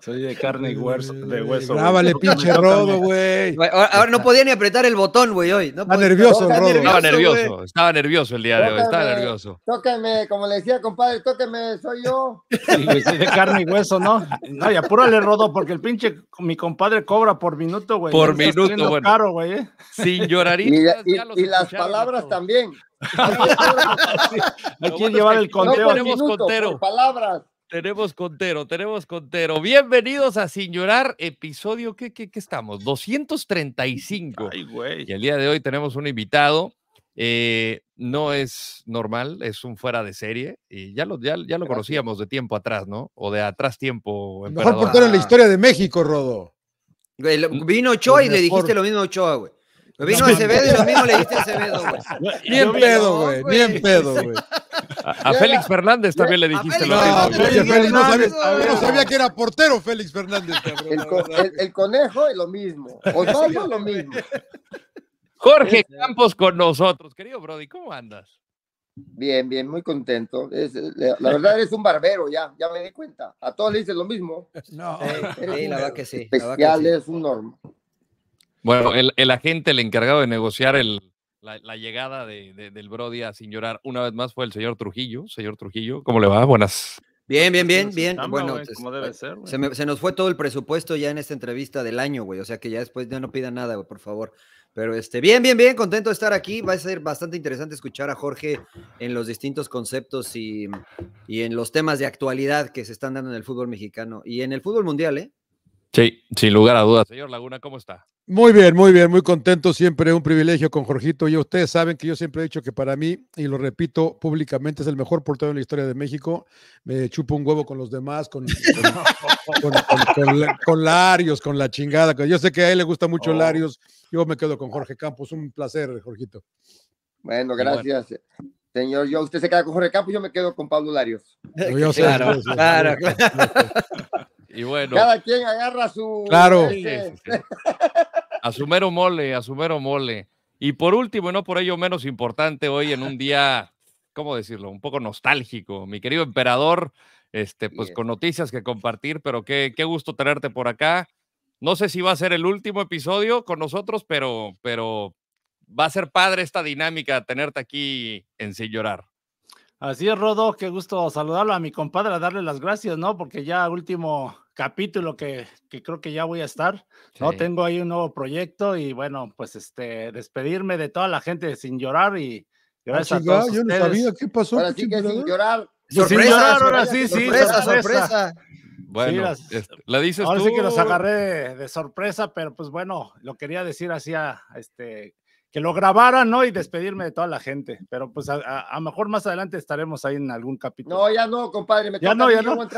Soy de carne y hueso. De eh, hueso Grábale, pinche rodo, güey. Ahora no podía ni apretar el botón, güey, hoy. Estaba nervioso, estaba nervioso el día de hoy, estaba nervioso. Tóqueme, como le decía, compadre, tóqueme, soy yo. Sí, soy de carne y hueso, ¿no? No, y apúrale, rodo, porque el pinche, mi compadre cobra por minuto, güey. Por minuto, güey. caro, güey. ¿eh? Sin llorar Y, las palabras también. Hay que llevar el conteo. No tenemos contero. Palabras. Tenemos contero, tenemos contero. Bienvenidos a Sin Llorar, episodio, ¿qué, estamos? 235. Ay, güey. Y el día de hoy tenemos un invitado. Eh, no es normal, es un fuera de serie. Y ya lo, ya, lo conocíamos de tiempo atrás, ¿no? O de atrás tiempo. Emperador. Mejor portero en la historia de México, Rodo. vino Ochoa y le dijiste lo mismo a Ochoa, güey. Lo vino Acevedo y lo mismo le dijiste a Acevedo, güey. Ni en pedo, güey. Ni en pedo, güey. A, Félix Fernández también le dijiste lo mismo. No, sabía, no sabía que era portero Félix Fernández. El, el, conejo es lo mismo. Osvaldo lo mismo. Jorge Campos con nosotros. Querido Brody, ¿cómo andas? Bien, bien, muy contento. la, verdad eres un barbero ya, ya me di cuenta. A todos le dices lo mismo. No. Eh, la verdad que sí. Especial, es un norma. Bueno, el, agente, el encargado de negociar el, la, llegada de, del Brody a Sin Llorar una vez más fue el señor Trujillo. Señor Trujillo, ¿cómo le va? Buenas. Bien, bien, bien, bien. bueno, se, nos fue todo el presupuesto ya en esta entrevista del año, güey. O sea que ya después ya no pida nada, por favor. Pero este, bien, bien, bien, contento de estar aquí. Va a ser bastante interesante escuchar a Jorge en los distintos conceptos y, y en los temas de actualidad que se están dando en el fútbol mexicano y en el fútbol mundial, ¿eh? Sí, sin lugar a dudas. Señor Laguna, ¿cómo está? Muy bien, muy bien, muy contento. Siempre un privilegio con Jorgito. Y ustedes saben que yo siempre he dicho que para mí, y lo repito públicamente, es el mejor portero en la historia de México. Me chupo un huevo con los demás, con, con, Larios, con la chingada. Yo sé que a él le gusta mucho oh. Larios. Yo me quedo con Jorge Campos. Un placer, Jorgito. Bueno, gracias. Señor, yo, usted se queda con Jorge Campos, yo me quedo con Pablo Larios. claro, claro. Y bueno. Cada quien agarra su. Claro. Este, a su mero mole, a su mero mole. Y por último, y no por ello menos importante, hoy en un día, ¿cómo decirlo? Un poco nostálgico. Mi querido emperador, este, pues con noticias que compartir, pero qué, gusto tenerte por acá. No sé si va a ser el último episodio con nosotros, pero, pero va a ser padre esta dinámica, tenerte aquí en Sin Llorar. Así es, Rodo, qué gusto saludarlo a mi compadre, darle las gracias, ¿no? Porque ya último, capítulo que, que, creo que ya voy a estar, ¿no? Tengo ahí un nuevo proyecto y bueno, pues este, despedirme de toda la gente sin llorar y ah, gracias a todos Yo no sabía qué pasó. sin llorar. Sorpresa, sin llorar, ahora sí, sí. Sorpresa, sorpresa. Bueno, la dices ahora sí que los agarré de, sorpresa, pero pues bueno, lo quería decir así a este que lo grabaran, ¿no? Y despedirme de toda la gente. Pero pues a, lo mejor más adelante estaremos ahí en algún capítulo. No, ya no, compadre. Me ya no, ya no.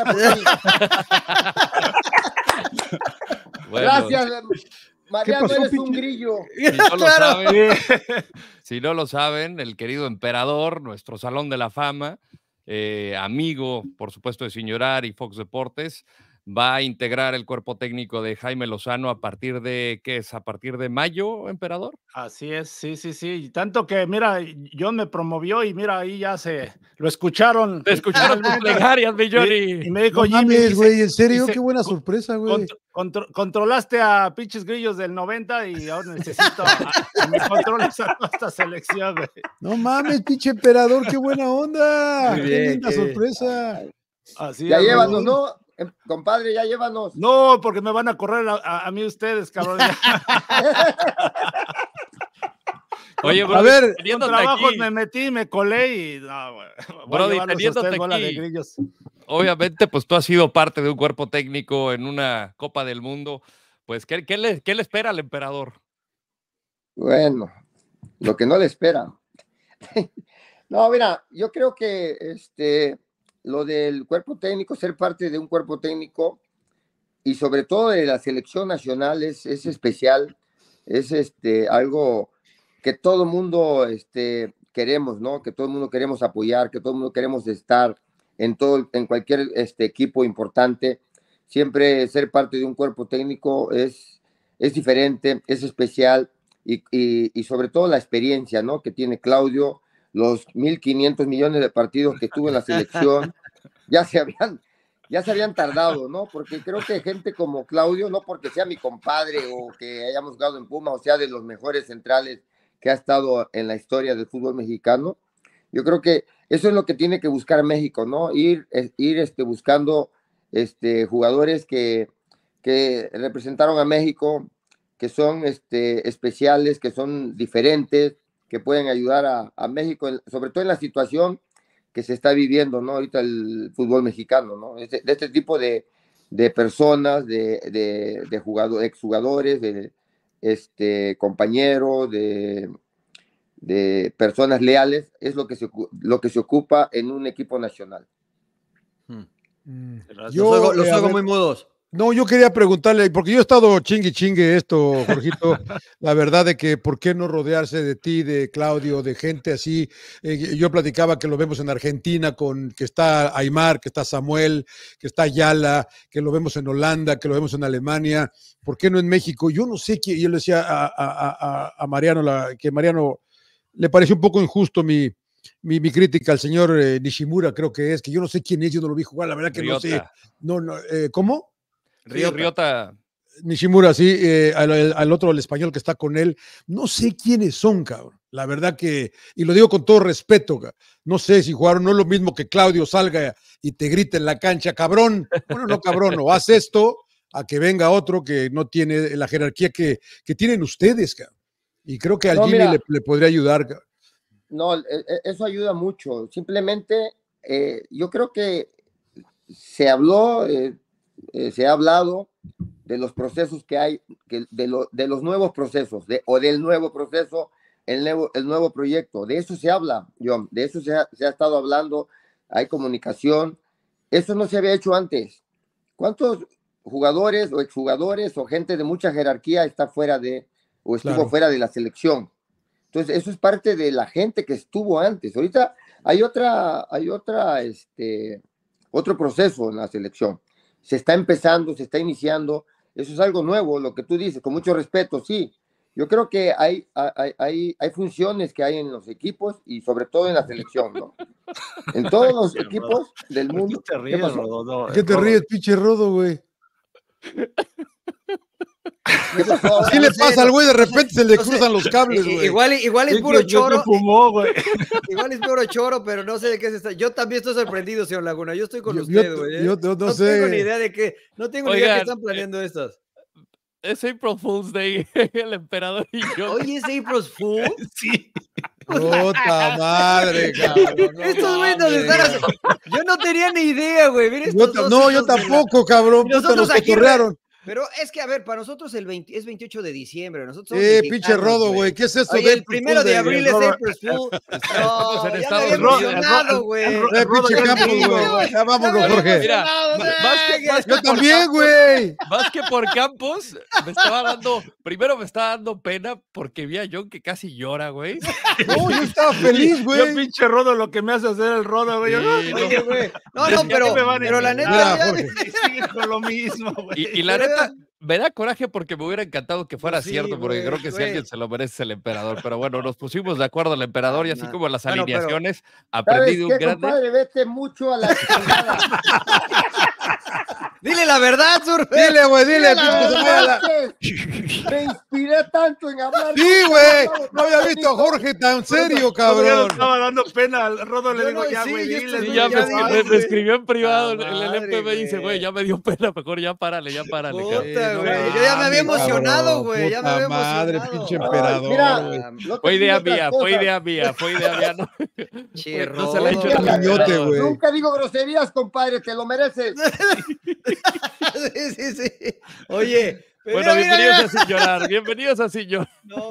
Gracias. Eh, Mariano, eres un grillo. Si no, lo saben, si no lo saben, el querido emperador, nuestro salón de la fama, eh, amigo, por supuesto, de Señorar y Fox Deportes, va a integrar el cuerpo técnico de Jaime Lozano a partir de, ¿qué es? ¿A partir de mayo, emperador? Así es, sí, sí, sí. Tanto que, mira, John me promovió y mira, ahí ya se, lo escucharon. Te escucharon los plegarias, mi Johnny. Y, me dijo, no mames, güey, en serio, qué buena sorpresa, güey. controlaste a pinches grillos del 90 y ahora necesito que me controles a esta selección, güey. No mames, pinche emperador, qué buena onda. qué linda sorpresa. Así ya llevan, ¿no? ¿no? Em, compadre, ya llévanos. No, porque me van a correr a, mí ustedes, cabrón. Oye, bro, a trabajos me metí, me colé y. No, Brody, teniéndote aquí. Obviamente, pues tú has sido parte de un cuerpo técnico en una Copa del Mundo. Pues, ¿qué, qué, le, qué le espera al emperador? Bueno, lo que no le espera. no, mira, yo creo que este, lo del cuerpo técnico, ser parte de un cuerpo técnico y sobre todo de la selección nacional es, especial, es este, algo que todo el mundo este, queremos, ¿no? Que todo el mundo queremos apoyar, que todo el mundo queremos estar en, todo, en cualquier este, equipo importante. Siempre ser parte de un cuerpo técnico es, es diferente, es especial y, y sobre todo la experiencia, ¿no? Que tiene Claudio los 1.500 millones de partidos que tuvo en la selección, ya se habían, ya se habían tardado, ¿no? Porque creo que gente como Claudio, no porque sea mi compadre o que hayamos jugado en Puma o sea de los mejores centrales que ha estado en la historia del fútbol mexicano, yo creo que eso es lo que tiene que buscar México, ¿no? Ir, ir este, buscando este, jugadores que, que representaron a México, que son este, especiales, que son diferentes, pueden ayudar a, México, sobre todo en la situación que se está viviendo, ¿no? Ahorita el fútbol mexicano, ¿no? de este tipo de, personas, de, de, jugadores, exjugadores, de este, compañeros, de, de personas leales, es lo que, se, lo que se ocupa en un equipo nacional. Hmm. Mm. Yo, los hago eh, muy modos no, yo quería preguntarle, porque yo he estado chingue chingue esto, Jorgito, la verdad de que por qué no rodearse de ti, de Claudio, de gente así. Eh, yo platicaba que lo vemos en Argentina, con que está Aymar, que está Samuel, que está Yala, que lo vemos en Holanda, que lo vemos en Alemania, ¿por qué no en México? Yo no sé qué, yo le decía a, Mariano, que Mariano le pareció un poco injusto mi, mi, mi, crítica al señor eh, Nishimura, creo que es, que yo no sé quién es, yo no lo vi jugar, la verdad que no sé. No, eh, ¿Cómo? Río Riota. Nishimura, sí, eh, al, otro, el español que está con él. No sé quiénes son, cabrón. La verdad que, y lo digo con todo respeto, no sé si jugaron, no es lo mismo que Claudio salga y te grite en la cancha, cabrón. Bueno, no, cabrón, No, haz esto a que venga otro que no tiene la jerarquía que, tienen ustedes, cabrón. Y creo que alguien Jimmy le, podría ayudar. No, e, eso ayuda mucho. Simplemente, eh, yo creo que se habló, eh, eh, se ha hablado de los procesos que hay, de, los nuevos procesos, o del nuevo proceso, el nuevo, el nuevo proyecto. De eso se habla, John, de eso se ha, estado hablando, hay comunicación. Eso no se había hecho antes. ¿Cuántos jugadores o exjugadores o gente de mucha jerarquía está fuera de, o estuvo fuera de la selección? Entonces, eso es parte de la gente que estuvo antes. Ahorita hay otra, hay otra, este, otro proceso en la selección se está empezando, se está iniciando, eso es algo nuevo, lo que tú dices, con mucho respeto, sí. Yo creo que hay, hay, funciones que hay en los equipos y sobre todo en la selección, ¿no? En todos los equipos del mundo. ¿Qué te ríes, ¿Qué te ríes, pinche Rodo, güey? ¿Qué le pasa al güey? De repente se le cruzan los cables, güey. Igual, igual es puro choro. Igual es puro choro, pero no sé de qué se está. Yo también estoy sorprendido, señor Laguna. Yo estoy con los usted, güey. ¿eh? Yo, no, no tengo ni idea de qué. No tengo ni idea de qué están eh, planeando estas. Es April Fool's Day, el emperador y yo. Oye, es April Fool's. Sí. Puta madre, cabrón. estos güeyes nos están Yo no tenía ni idea, güey. no, yo tampoco, cabrón. Puta, nos cotorrearon. Pero es que, a ver, para nosotros el es 28 de diciembre. Nosotros eh, pinche rodo, güey. ¿Qué es esto? Oye, el primero de, abril es el... Fool. Eh, eh, eh, no, ya me Estados emocionado, güey. Eh, pinche campos, güey. Ya vámonos, Jorge. Mira, más que, más que yo también, güey. Más que por Campos, me estaba dando, primero me estaba dando pena porque vi a John que casi llora, güey. No, yo estaba feliz, güey. Yo pinche rodo lo que me hace hacer el rodo, güey. no, no, no, pero, la neta. sigue con lo mismo, güey. Y la neta me da coraje porque me hubiera encantado que fuera pues cierto, porque creo que si alguien se lo merece el emperador. Pero bueno, nos pusimos de acuerdo al emperador y así como las alineaciones, aprendí de un grande. mucho a la Dile la verdad, Surfer. Dile, güey, dile. dile la me inspiré tanto en hablar. Sí, güey. No había visto a Jorge tan serio, cabrón. estaba dando pena al Rodo. Le digo, ya, güey, dile. ya, me, escribió en privado el, el MPB y dice, güey, ya me dio pena. Mejor ya párale, ya párale. Yo ya me había emocionado, güey. Ya me había emocionado. Madre, pinche emperador. Mira, fue idea mía, fue idea mía, fue idea mía. No, se la he hecho. Nunca digo groserías, compadre. Te lo mereces. sí, sí, Oye. Bueno, bienvenidos a Sin Llorar, bienvenidos a Sin Llorar. No,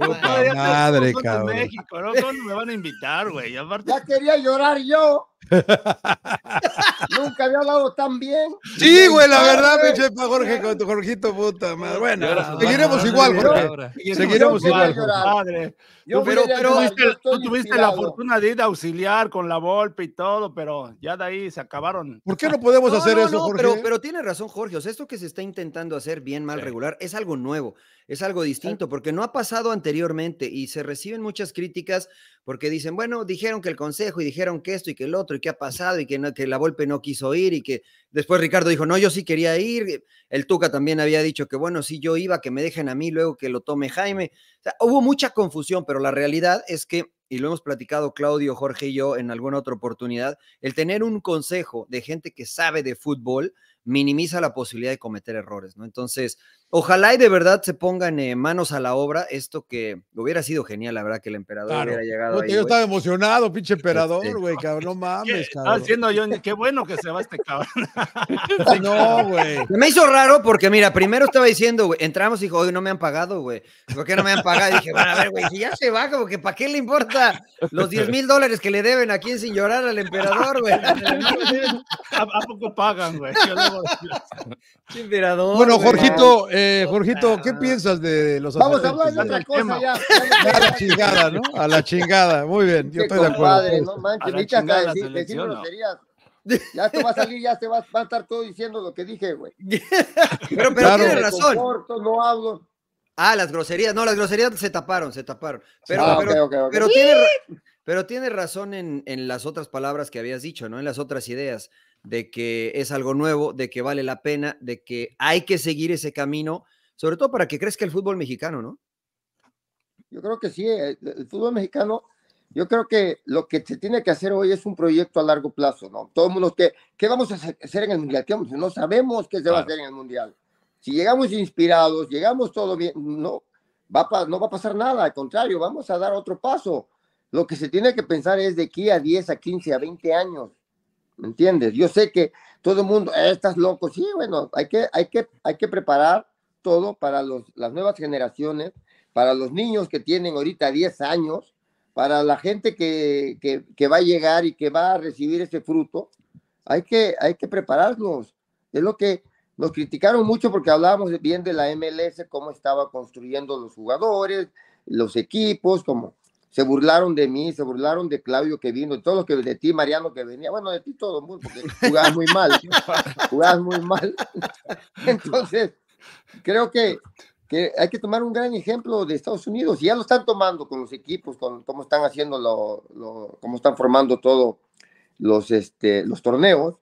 madre, cabrón. México, ¿no? ¿Cómo me van a invitar, güey? Ya quería llorar yo. Nunca había hablado tan bien. Sí, güey, la verdad, pinche para Jorge, con tu Jorgito, puta madre. Bueno, seguiremos igual, Jorge. Seguiremos igual. Madre. pero, pero tú, tuviste la fortuna de ir a auxiliar con la golpe y todo, pero ya de ahí se acabaron. ¿Por qué no podemos hacer eso, Jorge? Pero, pero tiene razón, Jorge. O sea, esto que se está intentando hacer bien, mal, regular, es algo nuevo. Es algo distinto porque no ha pasado anteriormente y se reciben muchas críticas porque dicen, bueno, dijeron que el consejo y dijeron que esto y que el otro y que ha pasado y que, no, que la Volpe no quiso ir y que después Ricardo dijo, no, yo sí quería ir. El Tuca también había dicho que, bueno, si yo iba, que me dejen a mí, luego que lo tome Jaime. O sea, hubo mucha confusión, pero la realidad es que, y lo hemos platicado Claudio, Jorge y yo en alguna otra oportunidad, el tener un consejo de gente que sabe de fútbol minimiza la posibilidad de cometer errores, ¿no? Entonces, Ojalá y de verdad se pongan eh, manos a la obra. Esto que hubiera sido genial, la verdad, que el emperador hubiera llegado. yo estaba emocionado, pinche pues emperador, güey, cabrón. No mames, cabrón. Haciendo yo, qué bueno que se va este cabrón. no, güey. Me hizo raro porque, mira, primero estaba diciendo, güey, entramos y dijo, no me han pagado, güey. ¿Por qué no me han pagado? Y dije, bueno, a ver, güey, si ya se va, como ¿para qué le importa los 10 mil dólares que le deben a quien sin llorar al emperador, güey? ¿A, poco pagan, güey? Emperador. Bueno, Jorgito eh, Jorgito, ¿qué piensas de los Vamos a hablar de otra cosa ya. A la chingada, ¿no? A la chingada. Muy bien, yo estoy de acuerdo. Padre, no manches, me groserías. Ya te va a salir, ya se va, a estar todo diciendo lo que dije, güey. pero tiene razón. no hablo. Ah, las groserías, no, las groserías se taparon, se taparon. Pero, ah, pero, pero, tiene, pero tiene razón en, en, las otras palabras que habías dicho, ¿no? En las otras ideas de que es algo nuevo, de que vale la pena, de que hay que seguir ese camino, sobre todo para que crezca el fútbol mexicano, ¿no? Yo creo que sí, eh, el fútbol mexicano, yo creo que lo que se tiene que hacer hoy es un proyecto a largo plazo, ¿no? Todo el que ¿qué, vamos a hacer en el Mundial? no sabemos qué se va a hacer en el Mundial. Si llegamos inspirados, llegamos todo bien, no va, no va a pasar nada, al contrario, vamos a dar otro paso. Lo que se tiene que pensar es de aquí a 10, a 15, a 20 años ¿me entiendes? Yo sé que todo el mundo, eh, estás loco, sí, bueno, hay que, hay que, hay que preparar todo para las nuevas generaciones, para los niños que tienen ahorita 10 años, para la gente que, va a llegar y que va a recibir ese fruto, hay que, hay que prepararnos. Es lo que nos criticaron mucho porque hablábamos bien de la MLS, cómo estaba construyendo los jugadores, los equipos, como se burlaron de mí, se burlaron de Claudio que vino, de todos los que de ti, Mariano que venía, bueno, de ti todo porque jugabas muy mal, jugabas muy mal. Entonces, creo que, que hay que tomar un gran ejemplo de Estados Unidos, y ya lo están tomando con los equipos, con cómo están haciendo, lo, cómo están formando todo los, este, los torneos.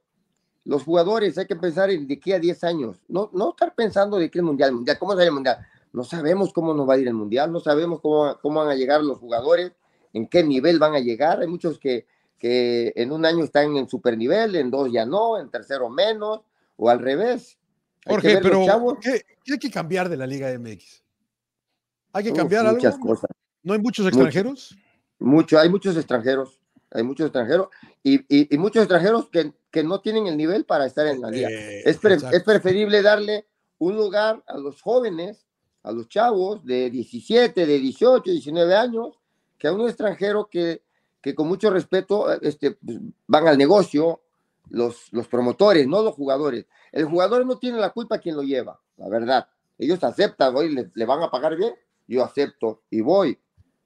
Los jugadores hay que pensar en de aquí a 10 años, no, no estar pensando de qué mundial, mundial, cómo sale el mundial no sabemos cómo nos va a ir el Mundial, no sabemos cómo, cómo van a llegar los jugadores, en qué nivel van a llegar. Hay muchos que, en un año están en super nivel en dos ya no, en tercero menos, o al revés. Jorge, pero ¿qué, hay que cambiar de la Liga MX? ¿Hay que cambiar muchas algo? cosas. ¿No hay muchos extranjeros? Mucho, hay muchos extranjeros. Hay muchos extranjeros. Y, y, muchos extranjeros que, no tienen el nivel para estar en la liga. Eh, es, es preferible darle un lugar a los jóvenes a los chavos de 17, de 18, 19 años, que a un extranjero que, que con mucho respeto este, pues, van al negocio, los, los promotores, no los jugadores. El jugador no tiene la culpa quien lo lleva, la verdad. Ellos aceptan, hoy le, van a pagar bien, yo acepto y voy.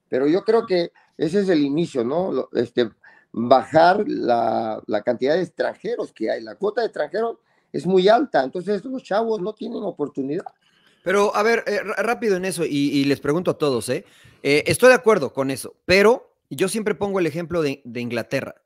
Pero yo creo que ese es el inicio, ¿no? Este, bajar la, la cantidad de extranjeros que hay. La cuota de extranjeros es muy alta, entonces los chavos no tienen oportunidad. Pero a ver, eh, rápido en eso, y, les pregunto a todos, ¿eh? ¿eh? Estoy de acuerdo con eso, pero yo siempre pongo el ejemplo de, Inglaterra.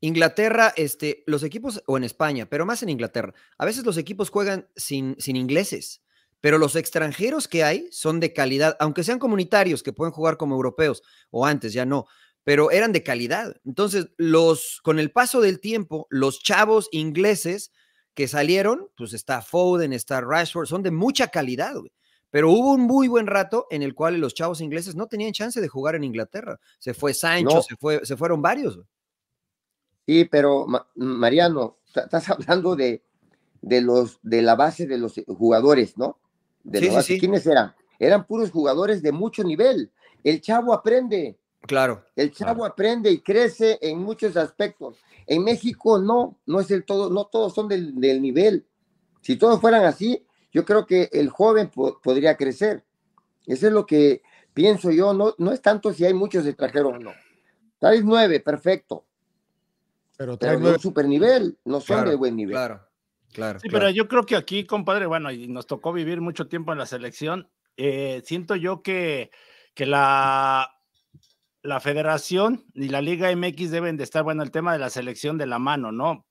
Inglaterra, este, los equipos, o en España, pero más en Inglaterra, a veces los equipos juegan sin, sin ingleses, pero los extranjeros que hay son de calidad, aunque sean comunitarios que pueden jugar como europeos, o antes ya no, pero eran de calidad. Entonces, los, con el paso del tiempo, los chavos ingleses que salieron, pues está Foden, está Rashford, son de mucha calidad, Pero hubo un muy buen rato en el cual los chavos ingleses no tenían chance de jugar en Inglaterra. Se fue Sancho, se, fue, se fueron varios. Sí, pero Mariano, estás hablando de, los, de la base de los jugadores, ¿no? De sí, ¿Quiénes eran? Eran puros jugadores de mucho nivel. El chavo aprende. Claro. El chavo aprende y crece en muchos aspectos. En México no, no es el todo, no todos son del, nivel. Si todos fueran así, yo creo que el joven podría crecer. Eso es lo que pienso yo. No, no es tanto si hay muchos extranjeros o no. vez nueve, perfecto. Pero, no super nivel, no son de buen nivel. Claro, claro. Sí, pero yo creo que aquí, compadre, bueno, y nos tocó vivir mucho tiempo en la selección. Eh, siento yo que, que la la federación y la Liga MX deben de estar, bueno, el tema de la selección de la mano, ¿no?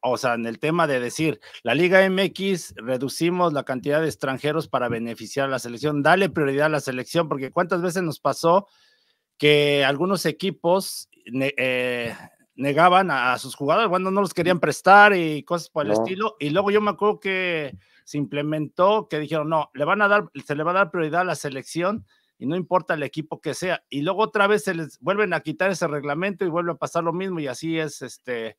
O sea, en el tema de decir, la Liga MX reducimos la cantidad de extranjeros para beneficiar a la selección, dale prioridad a la selección, porque cuántas veces nos pasó que algunos equipos eh, negaban a, sus jugadores, cuando no los querían prestar y cosas por el estilo, y luego yo me acuerdo que se implementó, que dijeron, no, le van a dar, se le va a dar prioridad a la selección y no importa el equipo que sea. Y luego otra vez se les vuelven a quitar ese reglamento y vuelve a pasar lo mismo y así es este.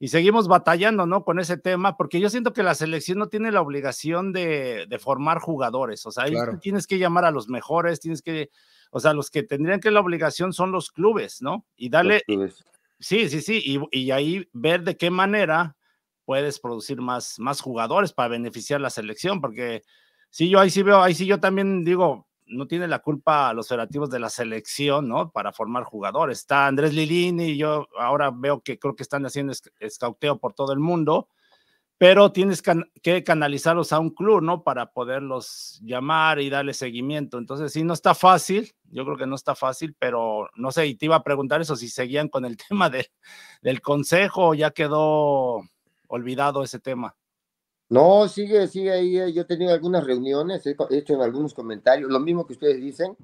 Y seguimos batallando, ¿no? Con ese tema, porque yo siento que la selección no tiene la obligación de, formar jugadores. O sea, ahí tienes que llamar a los mejores, tienes que, o sea, los que tendrían que la obligación son los clubes, ¿no? Y dale sí, sí, sí, y, ahí ver de qué manera puedes producir más, más jugadores para beneficiar la selección, porque sí, yo ahí sí veo, ahí sí yo también digo, no tiene la culpa los operativos de la selección, ¿no? Para formar jugadores. Está Andrés Lilini, yo ahora veo que creo que están haciendo escauteo por todo el mundo, pero tienes que canalizarlos a un club, ¿no? Para poderlos llamar y darle seguimiento. Entonces, sí, no está fácil, yo creo que no está fácil, pero no sé, y te iba a preguntar eso, si seguían con el tema del consejo, ya quedó olvidado ese tema. No, sigue, sigue ahí. Eh, yo he tenido algunas reuniones, he hecho en algunos comentarios, lo mismo que ustedes dicen.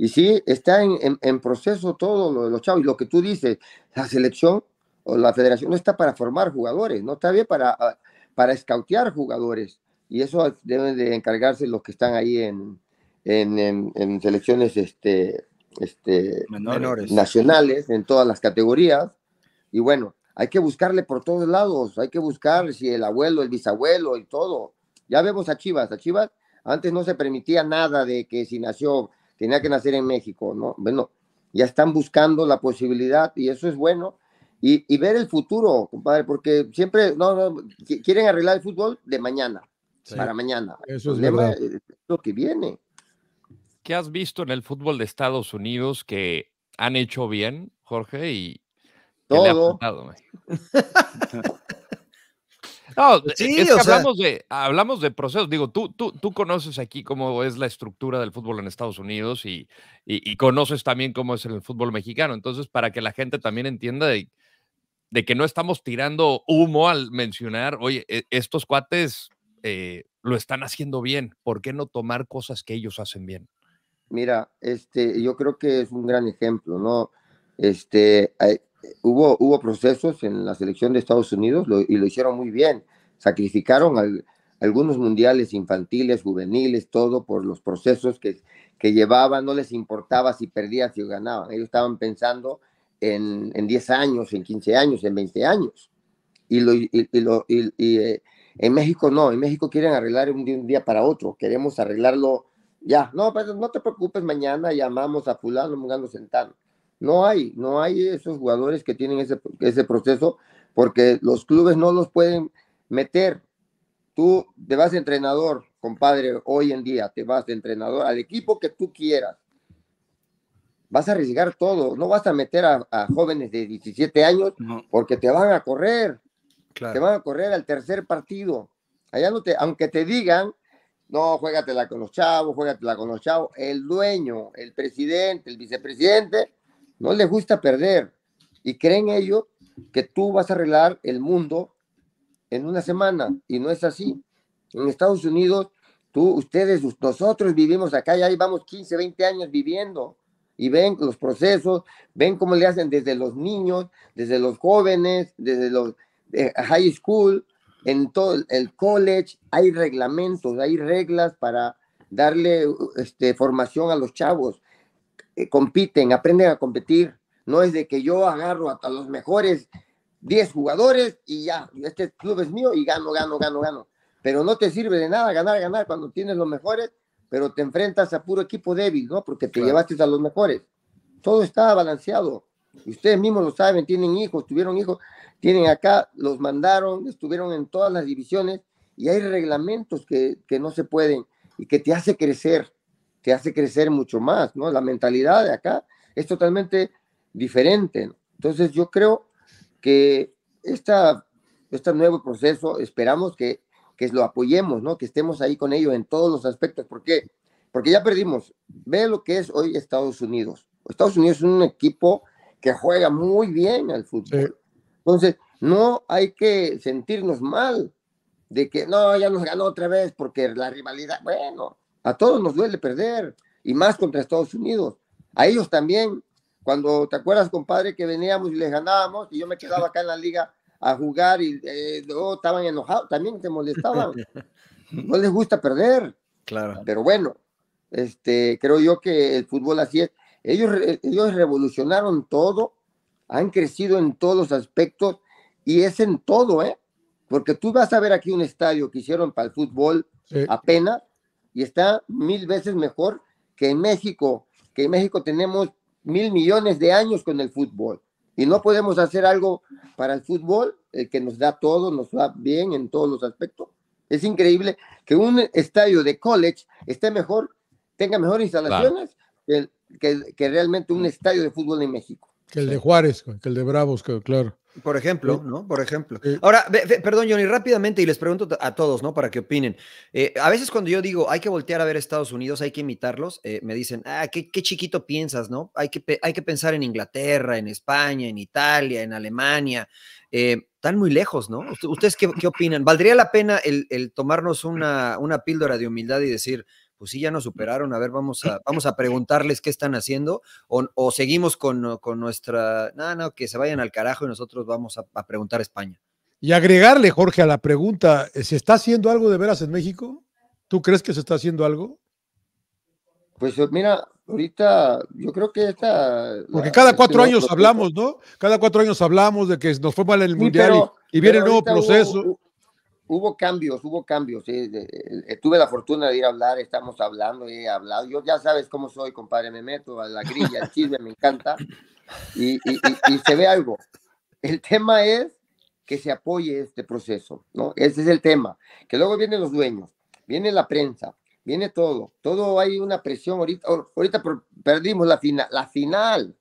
Y sí, está en, proceso todo lo de los chavos. lo que tú dices, la selección o la federación no está para formar jugadores, no está bien para, ah, para escautear jugadores. Y eso deben de encargarse los que están ahí en, en selecciones este, este, menores. nacionales, en todas las categorías. Y bueno, hay que buscarle por todos lados, hay que buscar si el abuelo, el bisabuelo y todo. Ya vemos a Chivas, a Chivas antes no se permitía nada de que si nació, tenía que nacer en México, ¿no? Bueno, ya están buscando la posibilidad y eso es bueno. Y, ver el futuro, compadre, porque siempre no, no, quieren arreglar el fútbol de mañana, para mañana. Eso es, lo que viene. ¿Qué has visto en el fútbol de Estados Unidos que han hecho bien, Jorge, y, todo. hablamos, de, hablamos de procesos. Digo, tú, tú, tú conoces aquí cómo es la estructura del fútbol en Estados Unidos y, y, conoces también cómo es el fútbol mexicano. Entonces, para que la gente también entienda de, que no estamos tirando humo al mencionar, oye, e, estos cuates eh, lo están haciendo bien, ¿por qué no tomar cosas que ellos hacen bien? Mira, este, yo creo que es un gran ejemplo, ¿no? Este, eh, hubo, hubo procesos en la selección de Estados Unidos y lo hicieron muy bien. Sacrificaron algunos mundiales infantiles, juveniles, todo por los procesos que, que llevaban. No les importaba si perdían, si ganaban. Ellos estaban pensando en, en 10 años, en 15 años, en 20 años. Y, lo, y, lo, y, eh, en México no, en México quieren arreglar un, un día para otro, queremos arreglarlo ya. No, pues, no te preocupes, mañana llamamos a fulano, mungano, sentano. No hay, no hay esos jugadores que tienen ese, proceso porque los clubes no los pueden meter. Tú te vas de entrenador, compadre, hoy en día te vas de entrenador al equipo que tú quieras. Vas a arriesgar todo, no vas a meter a, jóvenes de 17 años porque te van a correr. Te van a correr al tercer partido. Allá no te, aunque te digan, no, juégatela con los chavos, juégatela con los chavos, el dueño, el presidente, el vicepresidente, no les gusta perder. Y creen ellos que tú vas a arreglar el mundo en una semana. Y no es así. En Estados Unidos, tú, ustedes, nosotros vivimos acá y ahí vamos 15, 20 años viviendo. Y ven los procesos, ven cómo le hacen desde los niños, desde los jóvenes, desde los eh, high school, en todo el college. Hay reglamentos, hay reglas para darle este, formación a los chavos. Eh, compiten, aprenden a competir. No es de que yo agarro hasta los mejores 10 jugadores y ya, este club es mío y gano, gano, gano, gano. Pero no te sirve de nada ganar, ganar cuando tienes los mejores, pero te enfrentas a puro equipo débil, ¿no? Porque te llevaste a los mejores. Todo está balanceado. Ustedes mismos lo saben, tienen hijos, tuvieron hijos, tienen acá, los mandaron, estuvieron en todas las divisiones y hay reglamentos que, que no se pueden y que te hace crecer que hace crecer mucho más, ¿no? La mentalidad de acá es totalmente diferente. Entonces yo creo que esta, este nuevo proceso esperamos que, que lo apoyemos, ¿no? Que estemos ahí con ellos en todos los aspectos. ¿Por qué? Porque ya perdimos. Ve lo que es hoy Estados Unidos. Estados Unidos es un equipo que juega muy bien al fútbol. Entonces, no hay que sentirnos mal de que no, ya nos ganó otra vez porque la rivalidad, bueno, a todos nos duele perder, y más contra Estados Unidos. A ellos también. Cuando te acuerdas, compadre, que veníamos y les ganábamos, y yo me quedaba acá en la liga a jugar y eh, estaban enojados, también te molestaban. No les gusta perder. Claro. Pero bueno, este, creo yo que el fútbol así es. Ellos, ellos revolucionaron todo, han crecido en todos los aspectos y es en todo, ¿eh? Porque tú vas a ver aquí un estadio que hicieron para el fútbol apenas y está mil veces mejor que en México, que en México tenemos mil millones de años con el fútbol y no podemos hacer algo para el fútbol, el que nos da todo, nos va bien en todos los aspectos. Es increíble que un estadio de college esté mejor, tenga mejores instalaciones que, realmente un estadio de fútbol en México. Que el de Juárez, que el de Bravos, claro. Por ejemplo, ¿no? Por ejemplo. Ahora, perdón, Johnny, rápidamente, y les pregunto a todos, ¿no? Para que opinen. Eh, a veces cuando yo digo, hay que voltear a ver Estados Unidos, hay que imitarlos, eh, me dicen, ah, qué, chiquito piensas, ¿no? Hay que, hay que pensar en Inglaterra, en España, en Italia, en Alemania. Eh, están muy lejos, ¿no? ¿Ustedes qué, opinan? ¿Valdría la pena el, tomarnos una, una píldora de humildad y decir, pues sí, ya nos superaron, a ver, vamos a, vamos a preguntarles qué están haciendo, o, seguimos con, nuestra, no, no, que se vayan al carajo y nosotros vamos a, preguntar a España. Y agregarle, Jorge, a la pregunta, eh, ¿se está haciendo algo de veras en México? ¿Tú crees que se está haciendo algo? Pues eh, mira, ahorita yo creo que está... Porque cada este, cuatro años hablamos, ¿no? Cada cuatro años hablamos de que nos fue mal el Mundial y, viene el nuevo proceso hubo cambios, hubo cambios. Eh, tuve la fortuna de ir a hablar, estamos hablando, he hablado. Yo ya sabes cómo soy, compadre, me meto a la grilla, el chisme, me encanta. Y, y, se ve algo. El tema es que se apoye este proceso, ¿no? Ese es el tema. Que luego vienen los dueños, viene la prensa, viene todo. Todo hay una presión. Ahorita, ahorita perdimos la, final la final.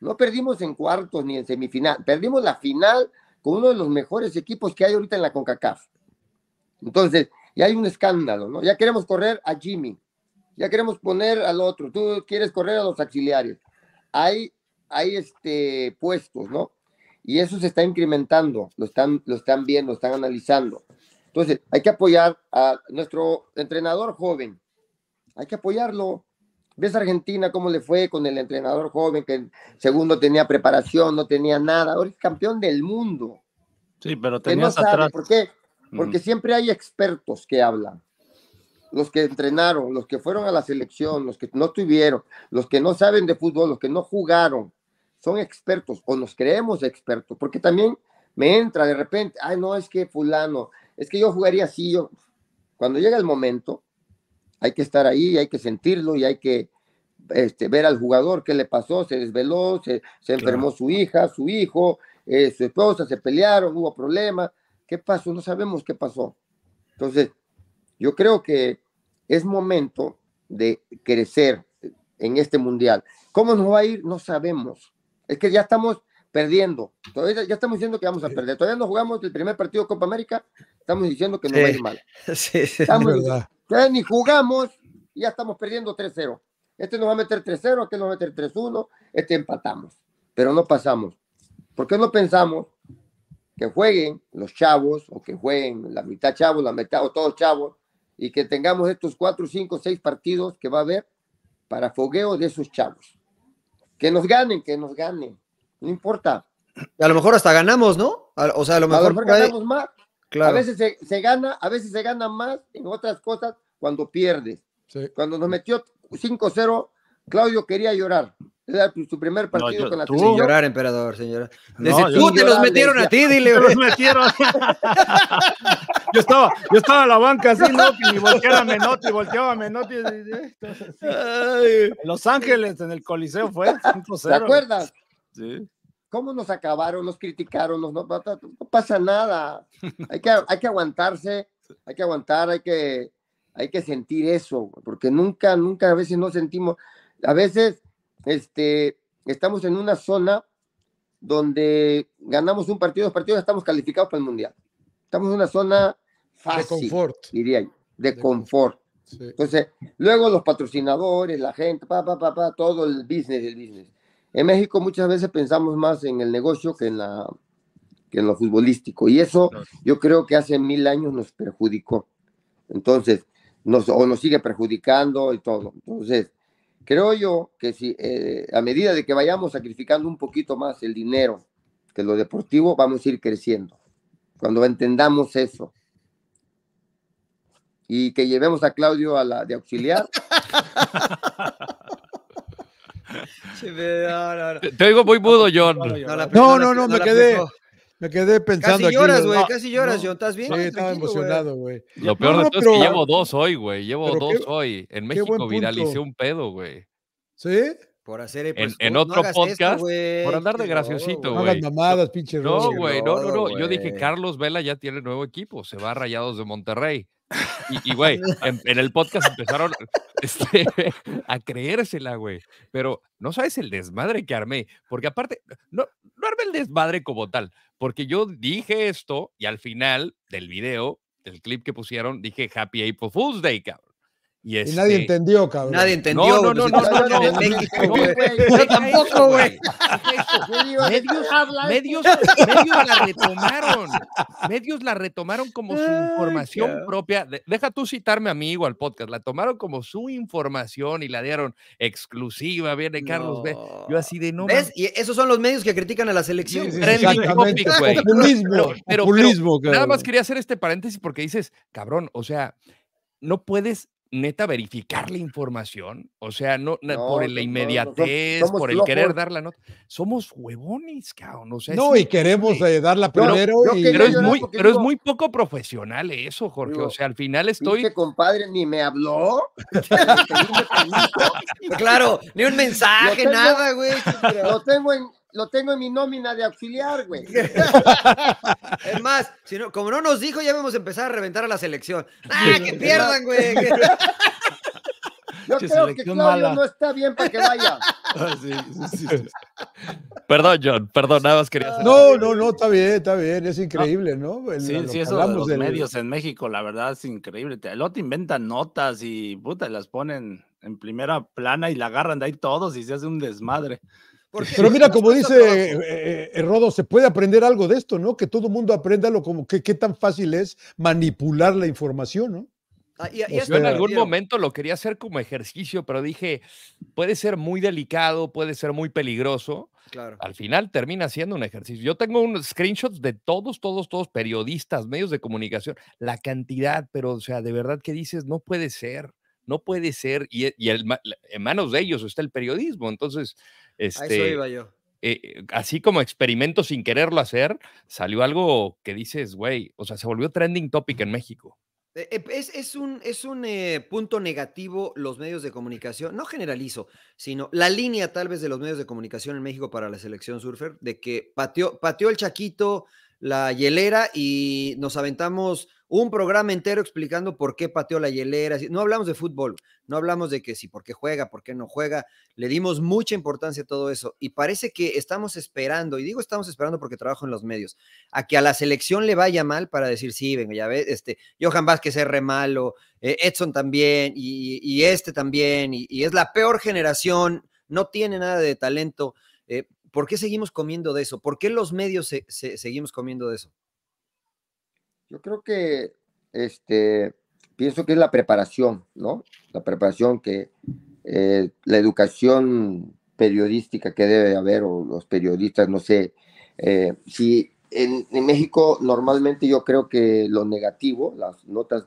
No perdimos en cuartos ni en semifinal, perdimos la final con uno de los mejores equipos que hay ahorita en la CONCACAF. Entonces, ya hay un escándalo, ¿no? Ya queremos correr a Jimmy, ya queremos poner al otro, tú quieres correr a los auxiliares. Hay, hay este, puestos, ¿no? Y eso se está incrementando, lo están, lo están viendo, lo están analizando. Entonces, hay que apoyar a nuestro entrenador joven, hay que apoyarlo. ¿Ves Argentina cómo le fue con el entrenador joven que segundo tenía preparación, no tenía nada? Ahora es campeón del mundo. Sí, pero tenías que atrás. ¿Por qué? porque siempre hay expertos que hablan. Los que entrenaron, los que fueron a la selección, los que no tuvieron, los que no saben de fútbol, los que no jugaron, son expertos o nos creemos expertos, porque también me entra de repente, ay, no, es que fulano, es que yo jugaría así, yo. Cuando llega el momento, hay que estar ahí, hay que sentirlo y hay que este, ver al jugador qué le pasó, se desveló, se, enfermó su hija, su hijo, eh, su esposa, se pelearon, hubo problemas, ¿Qué pasó? No sabemos qué pasó. Entonces, yo creo que es momento de crecer en este mundial. ¿Cómo nos va a ir? No sabemos. Es que ya estamos perdiendo. Todavía ya estamos diciendo que vamos a perder. Todavía no jugamos el primer partido de Copa América. Estamos diciendo que no va a ir mal. Sí, sí, ya ni jugamos y ya estamos perdiendo 3-0. Este nos va a meter 3-0, este nos va a meter 3-1, este empatamos, pero no pasamos. ¿Por qué no pensamos que jueguen los chavos o que jueguen la mitad chavos, la mitad o todos chavos y que tengamos estos cuatro, cinco, seis partidos que va a haber para fogueo de esos chavos. Que nos ganen, que nos ganen, no importa. A lo mejor hasta ganamos, ¿no? O sea, a lo mejor, ganamos más. Claro. A veces se, gana, a veces se gana más en otras cosas cuando pierdes. Cuando nos metió 5-0 Claudio quería llorar. Era su primer partido con la Sin llorar, emperador, señora. No, tú te los metieron a ti, dile. los metieron. yo, estaba, yo estaba en la banca así, ¿no? Y volteaba a Menotti, volteaba a Menotti. Los Ángeles, en el Coliseo fue. ¿Te acuerdas? Sí. ¿Cómo nos acabaron? Nos criticaron, nos, no, no pasa nada. Hay que, hay que aguantarse, hay que aguantar, hay que, hay que sentir eso, porque nunca, nunca a veces no sentimos a veces este, estamos en una zona donde ganamos un partido, dos partidos, estamos calificados para el Mundial. Estamos en una zona fácil, de confort. diría de, confort. Entonces, luego los patrocinadores, la gente, pa, pa, pa, pa, todo el business, el business. En México muchas veces pensamos más en el negocio que en, la, que en lo futbolístico. Y eso yo creo que hace mil años nos perjudicó. Entonces, nos, o nos sigue perjudicando y todo. Entonces, Creo yo que si eh, a medida de que vayamos sacrificando un poquito más el dinero que lo deportivo, vamos a ir creciendo. Cuando entendamos eso y que llevemos a Claudio a la de auxiliar. No, Te digo muy mudo, John. No, no, no, me quedé. Me quedé pensando. Casi lloras, güey, casi lloras, yo ¿Estás bien? Sí, estaba emocionado, güey. Lo peor de todo es que llevo dos hoy, güey. Llevo dos hoy. En México viralicé un pedo, güey. ¿Sí? Por hacer eh, pues, en, otro podcast, por andar de graciosito, güey. No, mamadas, pinche No, güey, no, no, no. Yo dije, Carlos Vela ya tiene nuevo equipo, se va a Rayados de Monterrey. Y, güey, en, el podcast empezaron este, a creérsela, güey. Pero no sabes el desmadre que armé, porque aparte, no, no armé el desmadre como tal, porque yo dije esto y al final del video, del clip que pusieron, dije Happy April Fool's Day, cabrón. Y, nadie este, entendió, cabrón. Nadie entendió. No, no, no, no, no, tampoco, Medios, ah, medios, la retomaron. Medios la retomaron como su información propia. Deja tú citarme a mí o al podcast. La tomaron como su información y la dieron exclusiva. Viene Carlos B. Yo así de no. ¿Ves? Y esos son los medios que critican a la selección. topic, nada más quería hacer este paréntesis porque dices, cabrón, o sea, no puedes neta verificar la información, o sea, no, por la inmediatez, por el querer dar la nota. Somos huevones, cabrón. no, y queremos eh, dar darla primero. Pero, es, muy, pero es muy poco profesional eso, Jorge. o sea, al final estoy. compadre ni me habló. claro, ni un mensaje, nada, güey. Lo tengo en lo tengo en mi nómina de auxiliar, güey. es más, como no nos dijo, ya vamos a empezar a reventar a la selección. ¡Ah, que pierdan, güey! Yo creo que Claudio no está bien para que vaya. Ah, perdón, John, perdón, nada más quería hacer No, no, no, está bien, está bien, es increíble, ¿no? sí, sí, eso de los medios en México, la verdad es increíble. El otro inventan notas y puta, las ponen en primera plana y la agarran de ahí todos y se hace un desmadre. Pero mira, como dice eh, eh, eh, Rodo, se puede aprender algo de esto, ¿no? Que todo el mundo aprenda lo como que qué tan fácil es manipular la información, ¿no? Ah, yo en algún momento lo quería hacer como ejercicio, pero dije, puede ser muy delicado, puede ser muy peligroso. Claro. Al final termina siendo un ejercicio. Yo tengo unos screenshots de todos, todos, todos periodistas, medios de comunicación, la cantidad, pero o sea, de verdad que dices, no puede ser, no puede ser. Y, en manos de ellos está el periodismo. Entonces, este, eh, eh, así como experimento sin quererlo hacer, salió algo que dices, güey, o sea, se volvió trending topic en México. E, e, es, un, es un eh, punto negativo los medios de comunicación, no generalizo, sino la línea tal vez de los medios de comunicación en México para la selección surfer, de que pateó, pateó el chaquito, la hielera y nos aventamos un programa entero explicando por qué pateó la hielera. No hablamos de fútbol, no hablamos de que si, por qué juega, por qué no juega. Le dimos mucha importancia a todo eso y parece que estamos esperando, y digo estamos esperando porque trabajo en los medios, a que a la selección le vaya mal para decir, sí, venga, ya ve, este, Johan Vázquez es re malo, eh, Edson también, y, este también, y, es la peor generación, no tiene nada de talento. Eh, ¿Por qué seguimos comiendo de eso? ¿Por qué los medios seguimos comiendo de eso? Yo creo que, este, pienso que es la preparación, ¿no? La preparación que eh, la educación periodística que debe haber, o los periodistas, no sé, eh, si en, México normalmente yo creo que lo negativo, las notas,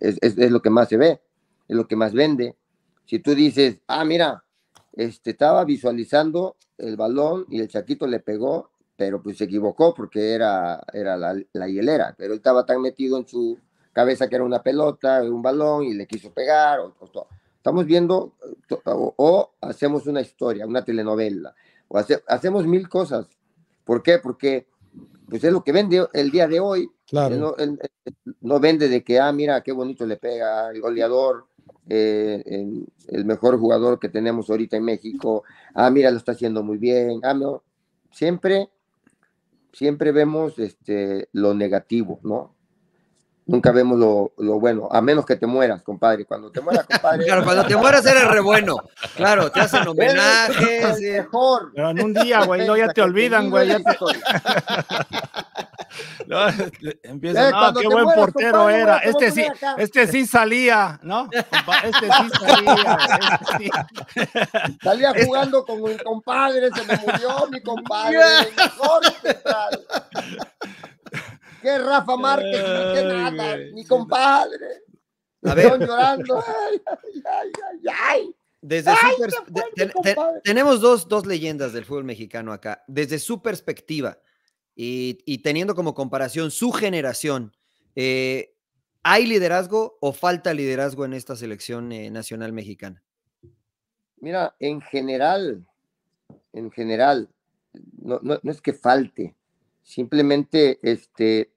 es, es, lo que más se ve, es lo que más vende. Si tú dices, ah, mira, este, estaba visualizando el balón y el Chaquito le pegó, pero pues se equivocó porque era, era la, hielera, pero él estaba tan metido en su cabeza que era una pelota, un balón y le quiso pegar. O, estamos viendo o, hacemos una historia, una telenovela, o hacemos mil cosas. ¿Por qué? Porque pues es lo que vende el día de hoy. no, no, vende de que, ah, mira, qué bonito le pega el goleador, eh, el mejor jugador que tenemos ahorita en México, ah, mira, lo está haciendo muy bien, ah, siempre, siempre vemos este, lo negativo, ¿no? Nunca vemos lo, bueno, a menos que te mueras, compadre. Cuando te mueras, compadre. claro, cuando te mueras eres re bueno. Claro, te hacen homenajes. mejor. Pero en un día, güey, no ya te olvidan, güey. no, empieza, eh, no, qué buen portero era. Este sí, este sí salía, ¿no? Este sí salía. Este Salía este jugando con mi compadre, se me murió mi compadre, Que Qué Rafa Márquez, qué nada, mi compadre. A ver. llorando. Desde tenemos dos, dos leyendas del fútbol mexicano acá. Desde su perspectiva, y, teniendo como comparación su generación, eh, ¿hay liderazgo o falta liderazgo en esta selección eh, nacional mexicana? Mira, en general, en general, no, es que falte, simplemente este,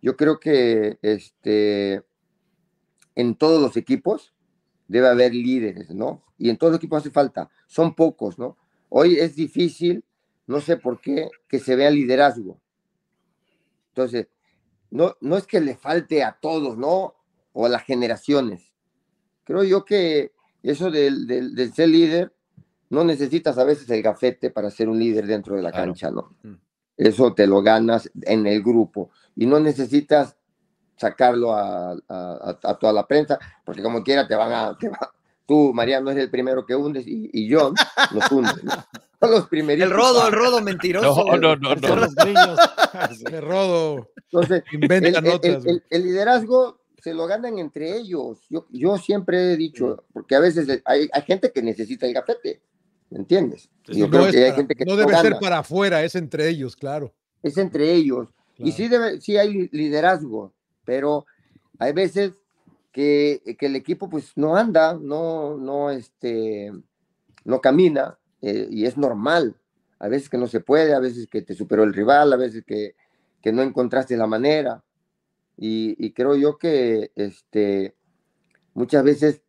yo creo que este, en todos los equipos debe haber líderes, ¿no? Y en todos los equipos hace falta, son pocos, ¿no? Hoy es difícil no sé por qué, que se vea liderazgo. Entonces, no, no es que le falte a todos, ¿no? O a las generaciones. Creo yo que eso del, ser líder, no necesitas a veces el gafete para ser un líder dentro de la cancha, ¿no? Mm. Eso te lo ganas en el grupo y no necesitas sacarlo a, toda la prensa, porque como quiera te van a, tú, Mariano, eres el primero que hundes y, yo los hunde. Los primeritos. El rodo, el rodo mentiroso. No, no, no. no. Los niños. El rodo. Entonces, Inventan otras. el, liderazgo se lo ganan entre ellos. Yo, siempre he dicho, porque a veces hay, gente que necesita el gafete, ¿me entiendes? no, que no debe ser para afuera, es entre ellos, claro. Es entre ellos. Y sí, debe, sí hay liderazgo, pero hay veces eh, que, el equipo pues no anda, no, no, este, no camina eh, y es normal. A veces que no se puede, a veces que te superó el rival, a veces que, no encontraste la manera. Y, creo yo que este, muchas veces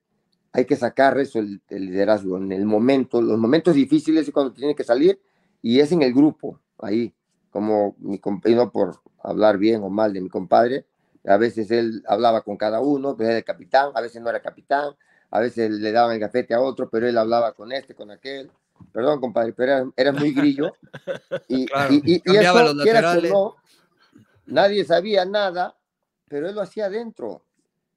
hay que sacar eso, el, liderazgo, en el momento, los momentos difíciles es cuando tiene que salir y es en el grupo, ahí, como mi compañero, por hablar bien o mal de mi compadre, a veces él hablaba con cada uno, pues era el capitán, a veces no era capitán, a veces le daban el gafete a otro, pero él hablaba con este, con aquel. Perdón, compadre, pero era muy grillo. Y, y, que no, nadie sabía nada, pero él lo hacía dentro.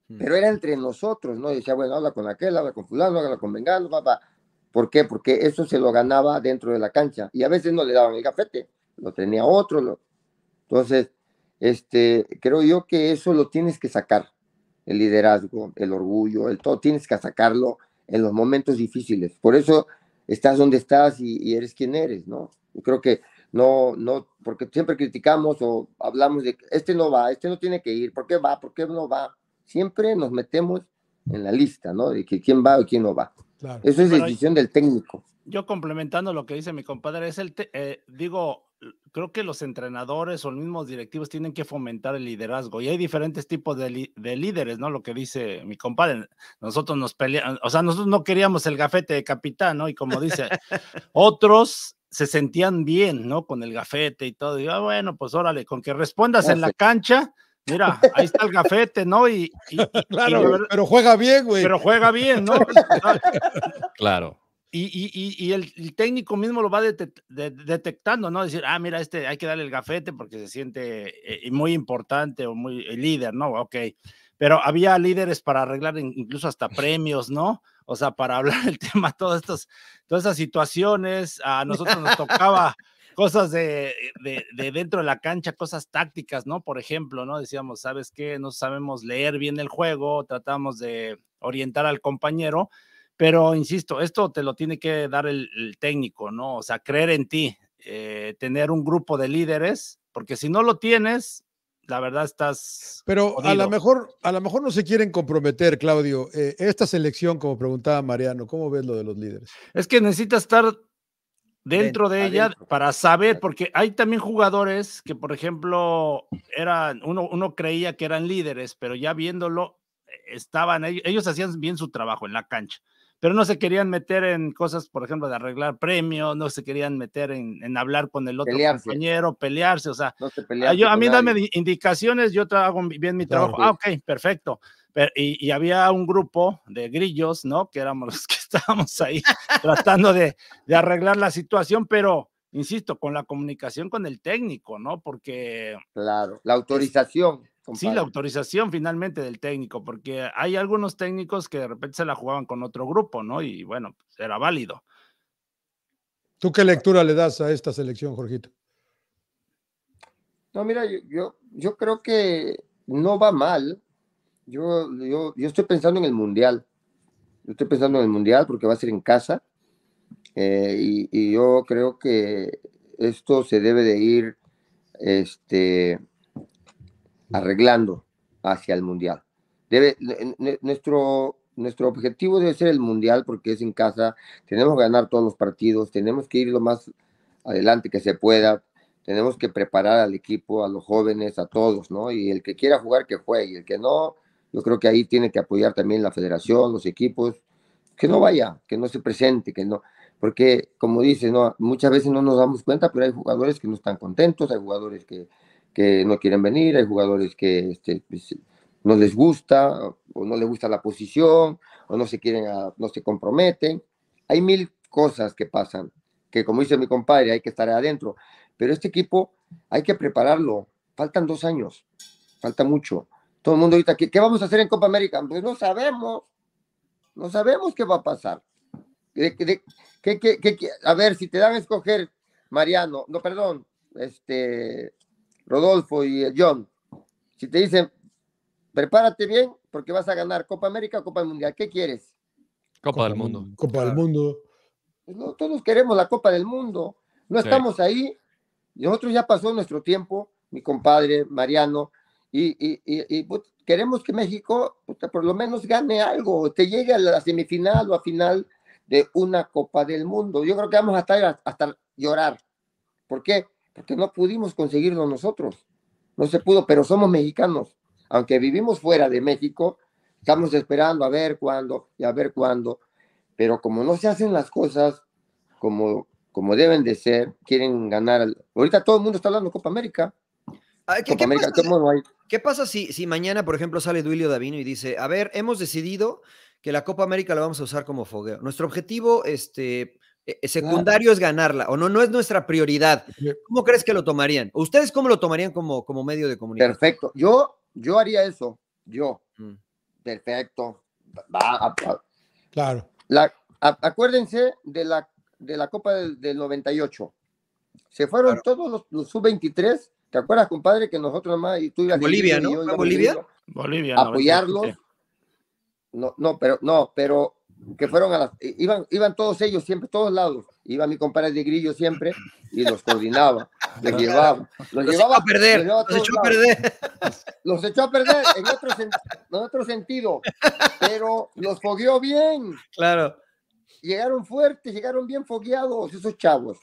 Mm. Pero era entre nosotros, ¿no? decía, bueno, habla con aquel, habla con fulano, habla con vengano, papá. ¿Por qué? Porque eso se lo ganaba dentro de la cancha. Y a veces no le daban el gafete, lo tenía otro. Lo... Entonces, este, creo yo que eso lo tienes que sacar, el liderazgo, el orgullo, el todo, tienes que sacarlo en los momentos difíciles. Por eso estás donde estás y, eres quien eres, ¿no? creo que no, no, porque siempre criticamos o hablamos de, este no va, este no tiene que ir, ¿por qué va? ¿Por qué no va? Siempre nos metemos en la lista, ¿no? De que quién va y quién no va. Eso es decisión del técnico. Yo complementando lo que dice mi compadre, es el, eh, digo, creo que los entrenadores o los mismos directivos tienen que fomentar el liderazgo y hay diferentes tipos de, líderes, ¿no? Lo que dice mi compadre, nosotros nos peleamos, o sea, nosotros no queríamos el gafete de capitán, ¿no? Y como dice, otros se sentían bien, ¿no? Con el gafete y todo, y ah, bueno, pues órale, con que respondas en la cancha, mira, ahí está el gafete, ¿no? Y, claro, pero juega bien, güey. Pero juega bien, ¿no? claro. Y, el, técnico mismo lo va detectando, ¿no? Decir, ah, mira, este hay que darle el gafete porque se siente eh, muy importante o muy líder, ¿no? Ok. Pero había líderes para arreglar incluso hasta premios, ¿no? O sea, para hablar el tema, todas estas, todas esas situaciones. A nosotros nos tocaba cosas de, dentro de la cancha, cosas tácticas, ¿no? Por ejemplo, ¿no? Decíamos, ¿sabes qué? No sabemos leer bien el juego, tratamos de orientar al compañero, pero, insisto, esto te lo tiene que dar el, técnico, ¿no? O sea, creer en ti, eh, tener un grupo de líderes, porque si no lo tienes, la verdad estás. Pero a lo mejor, a lo mejor no se quieren comprometer, Claudio. Eh, esta selección, como preguntaba Mariano, ¿cómo ves lo de los líderes? Es que necesitas estar dentro de, ella para saber, porque hay también jugadores que, por ejemplo, eran, uno, uno creía que eran líderes, pero ya viéndolo, estaban ellos hacían bien su trabajo en la cancha pero no se querían meter en cosas, por ejemplo, de arreglar premios, no se querían meter en, en hablar con el otro compañero, pelearse, o sea, a, ah, yo, a mí dame indicaciones, yo hago bien mi trabajo. ah, pues. ok, perfecto. y, y, había un grupo de grillos, ¿no? Que éramos los que estábamos ahí tratando de, de arreglar la situación, pero insisto, con la comunicación con el técnico, ¿no? Porque... Claro, la autorización. Sí, la autorización finalmente del técnico, porque hay algunos técnicos que de repente se la jugaban con otro grupo, ¿no? Y bueno, pues, era válido. ¿Tú qué lectura le das a esta selección, Jorgito? No, mira, yo, yo, yo creo que no va mal. Yo, yo, estoy pensando en el Mundial. Yo estoy pensando en el Mundial porque va a ser en casa. Eh, y, y yo creo que esto se debe de ir este, arreglando hacia el Mundial. nuestro, nuestro objetivo debe ser el Mundial porque es en casa, tenemos que ganar todos los partidos, tenemos que ir lo más adelante que se pueda, tenemos que preparar al equipo, a los jóvenes, a todos, ¿no? Y el que quiera jugar, que juegue, y el que no, yo creo que ahí tiene que apoyar también la federación, los equipos, que no vaya, que no se presente, que no, porque como dice, no, muchas veces no nos damos cuenta, pero hay jugadores que no están contentos, hay jugadores que que no quieren venir, hay jugadores que este, pues, no les gusta o no les gusta la posición o no se quieren, ah, no se comprometen. Hay mil cosas que pasan, que como dice mi compadre, hay que estar adentro, pero este equipo hay que prepararlo. Faltan dos años, falta mucho. Todo el mundo ahorita, ¿qué, vamos a hacer en Copa América? Pues no sabemos, no sabemos qué va a pasar. a ver, si te dan a escoger, Mariano, no, perdón, este, Rodolfo y John, si te dicen, prepárate bien porque vas a ganar Copa América o Copa Mundial, ¿qué quieres? Copa, del Mundo. Copa del Mundo. Pues no, todos queremos la Copa del Mundo. No estamos ahí. Nosotros ya pasó nuestro tiempo, mi compadre Mariano, y, pues, queremos que México por lo menos gane algo, te llegue a la semifinal o a final de una Copa del Mundo. Yo creo que vamos a estar hasta llorar. ¿Por qué? porque no pudimos conseguirlo nosotros. No se pudo, pero somos mexicanos. Aunque vivimos fuera de México, estamos esperando a ver cuándo y a ver cuándo. Pero como no se hacen las cosas como, como deben de ser, quieren ganar. Ahorita todo el mundo está hablando Copa América. ¿qué, Copa pasa, ¿Qué pasa si, si mañana, por ejemplo, sale Duilio Davino y dice, a ver, hemos decidido que la Copa América la vamos a usar como fogueo. Nuestro objetivo, este, eh, eh, secundario es ganarla, o no, no es nuestra prioridad. ¿Cómo crees que lo tomarían? ¿Ustedes cómo lo tomarían como, como medio de comunicación? Perfecto. Yo, yo haría eso. Yo. Mm. Perfecto. claro. acuérdense de la, de la Copa del, 98. Se fueron todos los, sub-23. ¿Te acuerdas, compadre, que nosotros más y tú ibas Bolivia, ¿no? Bolivia? Bolivia. Apoyarlos. No, no, pero no, pero que fueron a las, iban, iban todos ellos siempre, todos lados. Iba mi compadre de grillo siempre y los coordinaba, les llevaba. Los, llevaba a perder, los, echó a perder. Los echó a perder en otro, en otro sentido, pero los fogueó bien. Claro. Llegaron fuertes, llegaron bien fogueados esos chavos.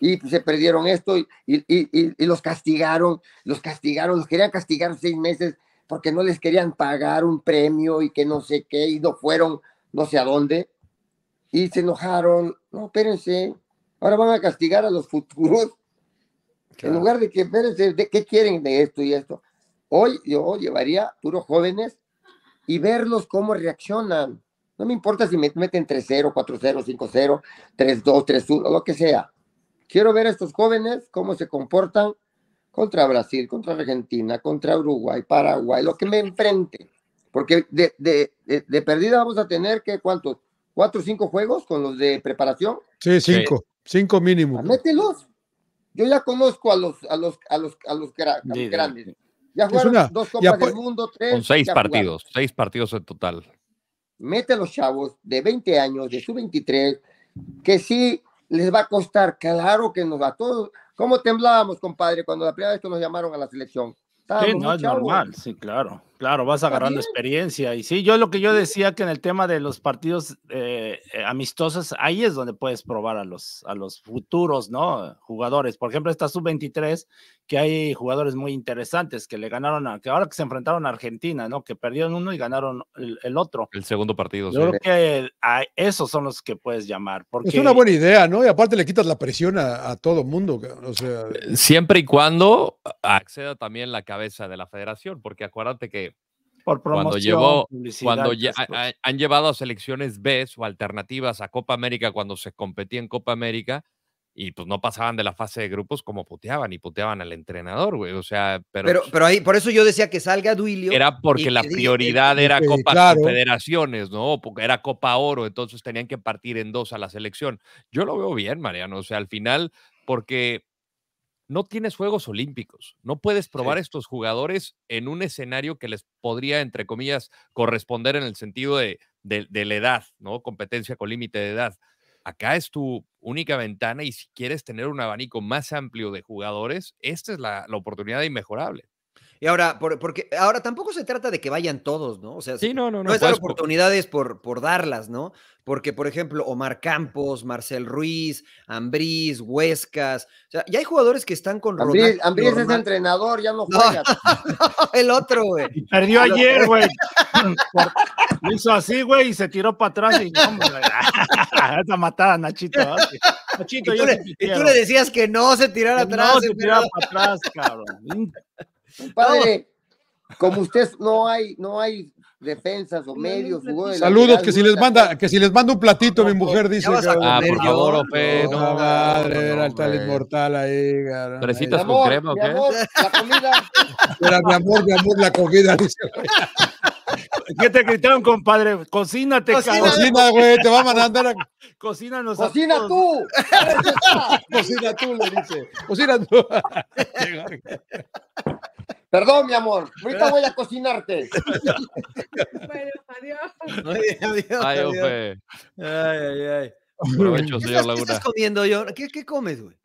Y pues, se perdieron esto y, y, y, y los castigaron, los castigaron, los querían castigar seis meses porque no les querían pagar un premio y que no sé qué, y no fueron no sé a dónde, y se enojaron. No, espérense, ahora van a castigar a los futuros. En lugar de que, espérense, ¿de ¿qué quieren de esto y esto? Hoy yo llevaría puros jóvenes y verlos cómo reaccionan. No me importa si me meten 3-0, 4-0, 5-0, 3-2, 3-1, lo que sea. Quiero ver a estos jóvenes cómo se comportan contra Brasil, contra Argentina, contra Uruguay, Paraguay, lo que me enfrente. Porque de, de, perdida vamos a tener que cuántos, cuatro o cinco juegos con los de preparación. Sí, cinco, cinco mínimo. Ah, mételos. Yo ya conozco a los, a los, a los, a grandes. Ya jugaron dos copas del mundo, tres. Con seis partidos, seis partidos en total. Mete los chavos de 20 años, de su 23, que sí les va a costar, claro que nos va a todos. ¿Cómo temblábamos, compadre, cuando la primera vez nos llamaron a la selección? sí, no es normal, sí, claro. Claro, vas agarrando experiencia. Y sí, yo lo que yo decía que en el tema de los partidos eh, eh, amistosos, ahí es donde puedes probar a los, a los futuros, ¿no? Jugadores. Por ejemplo, esta sub-23, que hay jugadores muy interesantes que le ganaron, a, que ahora que se enfrentaron a Argentina, ¿no? Que perdieron uno y ganaron el, otro. El segundo partido. Yo creo que ah, esos son los que puedes llamar. Es una buena idea, ¿no? Y aparte le quitas la presión a, a todo mundo. Siempre y cuando acceda también la cabeza de la federación, porque acuérdate que cuando llevó, cuando han llevado a selecciones B o alternativas a Copa América cuando se competía en Copa América y pues no pasaban de la fase de grupos como puteaban y puteaban al entrenador, güey. O sea, pero. Pero, ahí, por eso yo decía que salga Duilio. Era porque la prioridad era Copa federaciones ¿no? Porque era Copa Oro, entonces tenían que partir en dos a la selección. Yo lo veo bien, Mariano. O sea, al final, porque no tienes Juegos Olímpicos, no puedes probar estos jugadores en un escenario que les podría, entre comillas, corresponder en el sentido de, de, la edad, ¿no? Competencia con límite de edad. Acá es tu única ventana y si quieres tener un abanico más amplio de jugadores, esta es la, la oportunidad inmejorable. Y ahora, porque ahora tampoco se trata de que vayan todos, ¿no? O sea, sí, no, no, no, es oportunidades por, por darlas, ¿no? Porque, por ejemplo, Omar Campos, Marcel Ruiz, Ambriz, Huescas, o sea, ya hay jugadores que están con Ambriz, Ambriz es entrenador, ya no juega. el otro, güey. Perdió ayer, güey. Lo hizo así, güey, y se tiró para atrás y no, esa matada, Nachito. Nachito, y tú, le, y tú le decías que no se tirara atrás. No se tirara para atrás, cabrón. Compadre, como usted no hay, no hay defensas o medios. Saludos, que si les manda, que si les manda un platito, mi mujer dice. Ah, por favor, Ope, no, madre, era el tal inmortal ahí. ¿Presitas con crema o qué? la comida. Era mi amor, mi amor, la comida, dice. ¿Qué te gritaron, compadre? Cocínate, cabrón. Cocina, güey, te va a mandar a... Cocínanos Cocina tú. Cocina tú, le dice. Cocina tú. Perdón, mi amor, ahorita voy a cocinarte. bueno, adiós. Ay, adiós, ay, ay, ay, Aprovecho, señor Laguna. ¿Qué estás comiendo, yo? ¿Qué, comes, güey?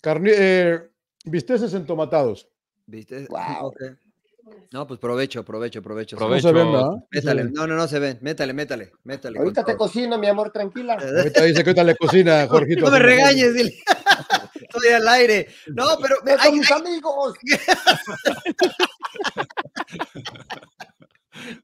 Carne, eh, bisteces entomatados. ¿Viste? Wow. Okay. No, pues provecho, provecho, provecho. provecho. No se ven, Métale, no, no, no se ven. Métale, métale, métale. Ahorita te cocino, mi amor, tranquila. Ahorita dice que ahorita le cocina, Jorgito. No me regañes, dile. Estoy al aire. No, pero. Me son mis amigos.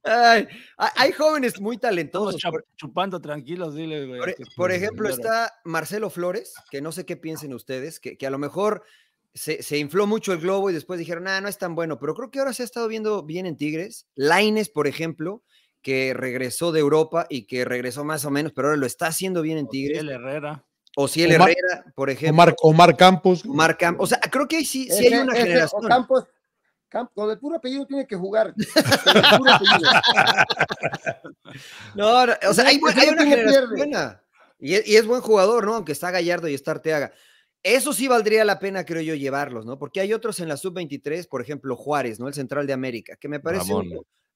hay jóvenes muy talentosos. chupando tranquilos, dile, güey. Por, ejemplo, está Marcelo Flores, que no sé qué piensen ustedes, que a lo mejor se, infló mucho el globo y después dijeron, ah, no es tan bueno, pero creo que ahora se ha estado viendo bien en Tigres. Laines, por ejemplo, que regresó de Europa y que regresó más o menos, pero ahora lo está haciendo bien en Tigres. el Herrera. O el Herrera, por ejemplo. Omar, Omar, Campos. Omar Campos. O sea, creo que ahí sí, hay una generación. Campos, donde puro apellido tiene que jugar. no, o sea, hay, una generación buena. Y es, y es buen jugador, ¿no? Aunque está Gallardo y está Arteaga. Eso sí valdría la pena, creo yo, llevarlos, ¿no? Porque hay otros en la sub-23, por ejemplo, Juárez, ¿no? El Central de América, que me parece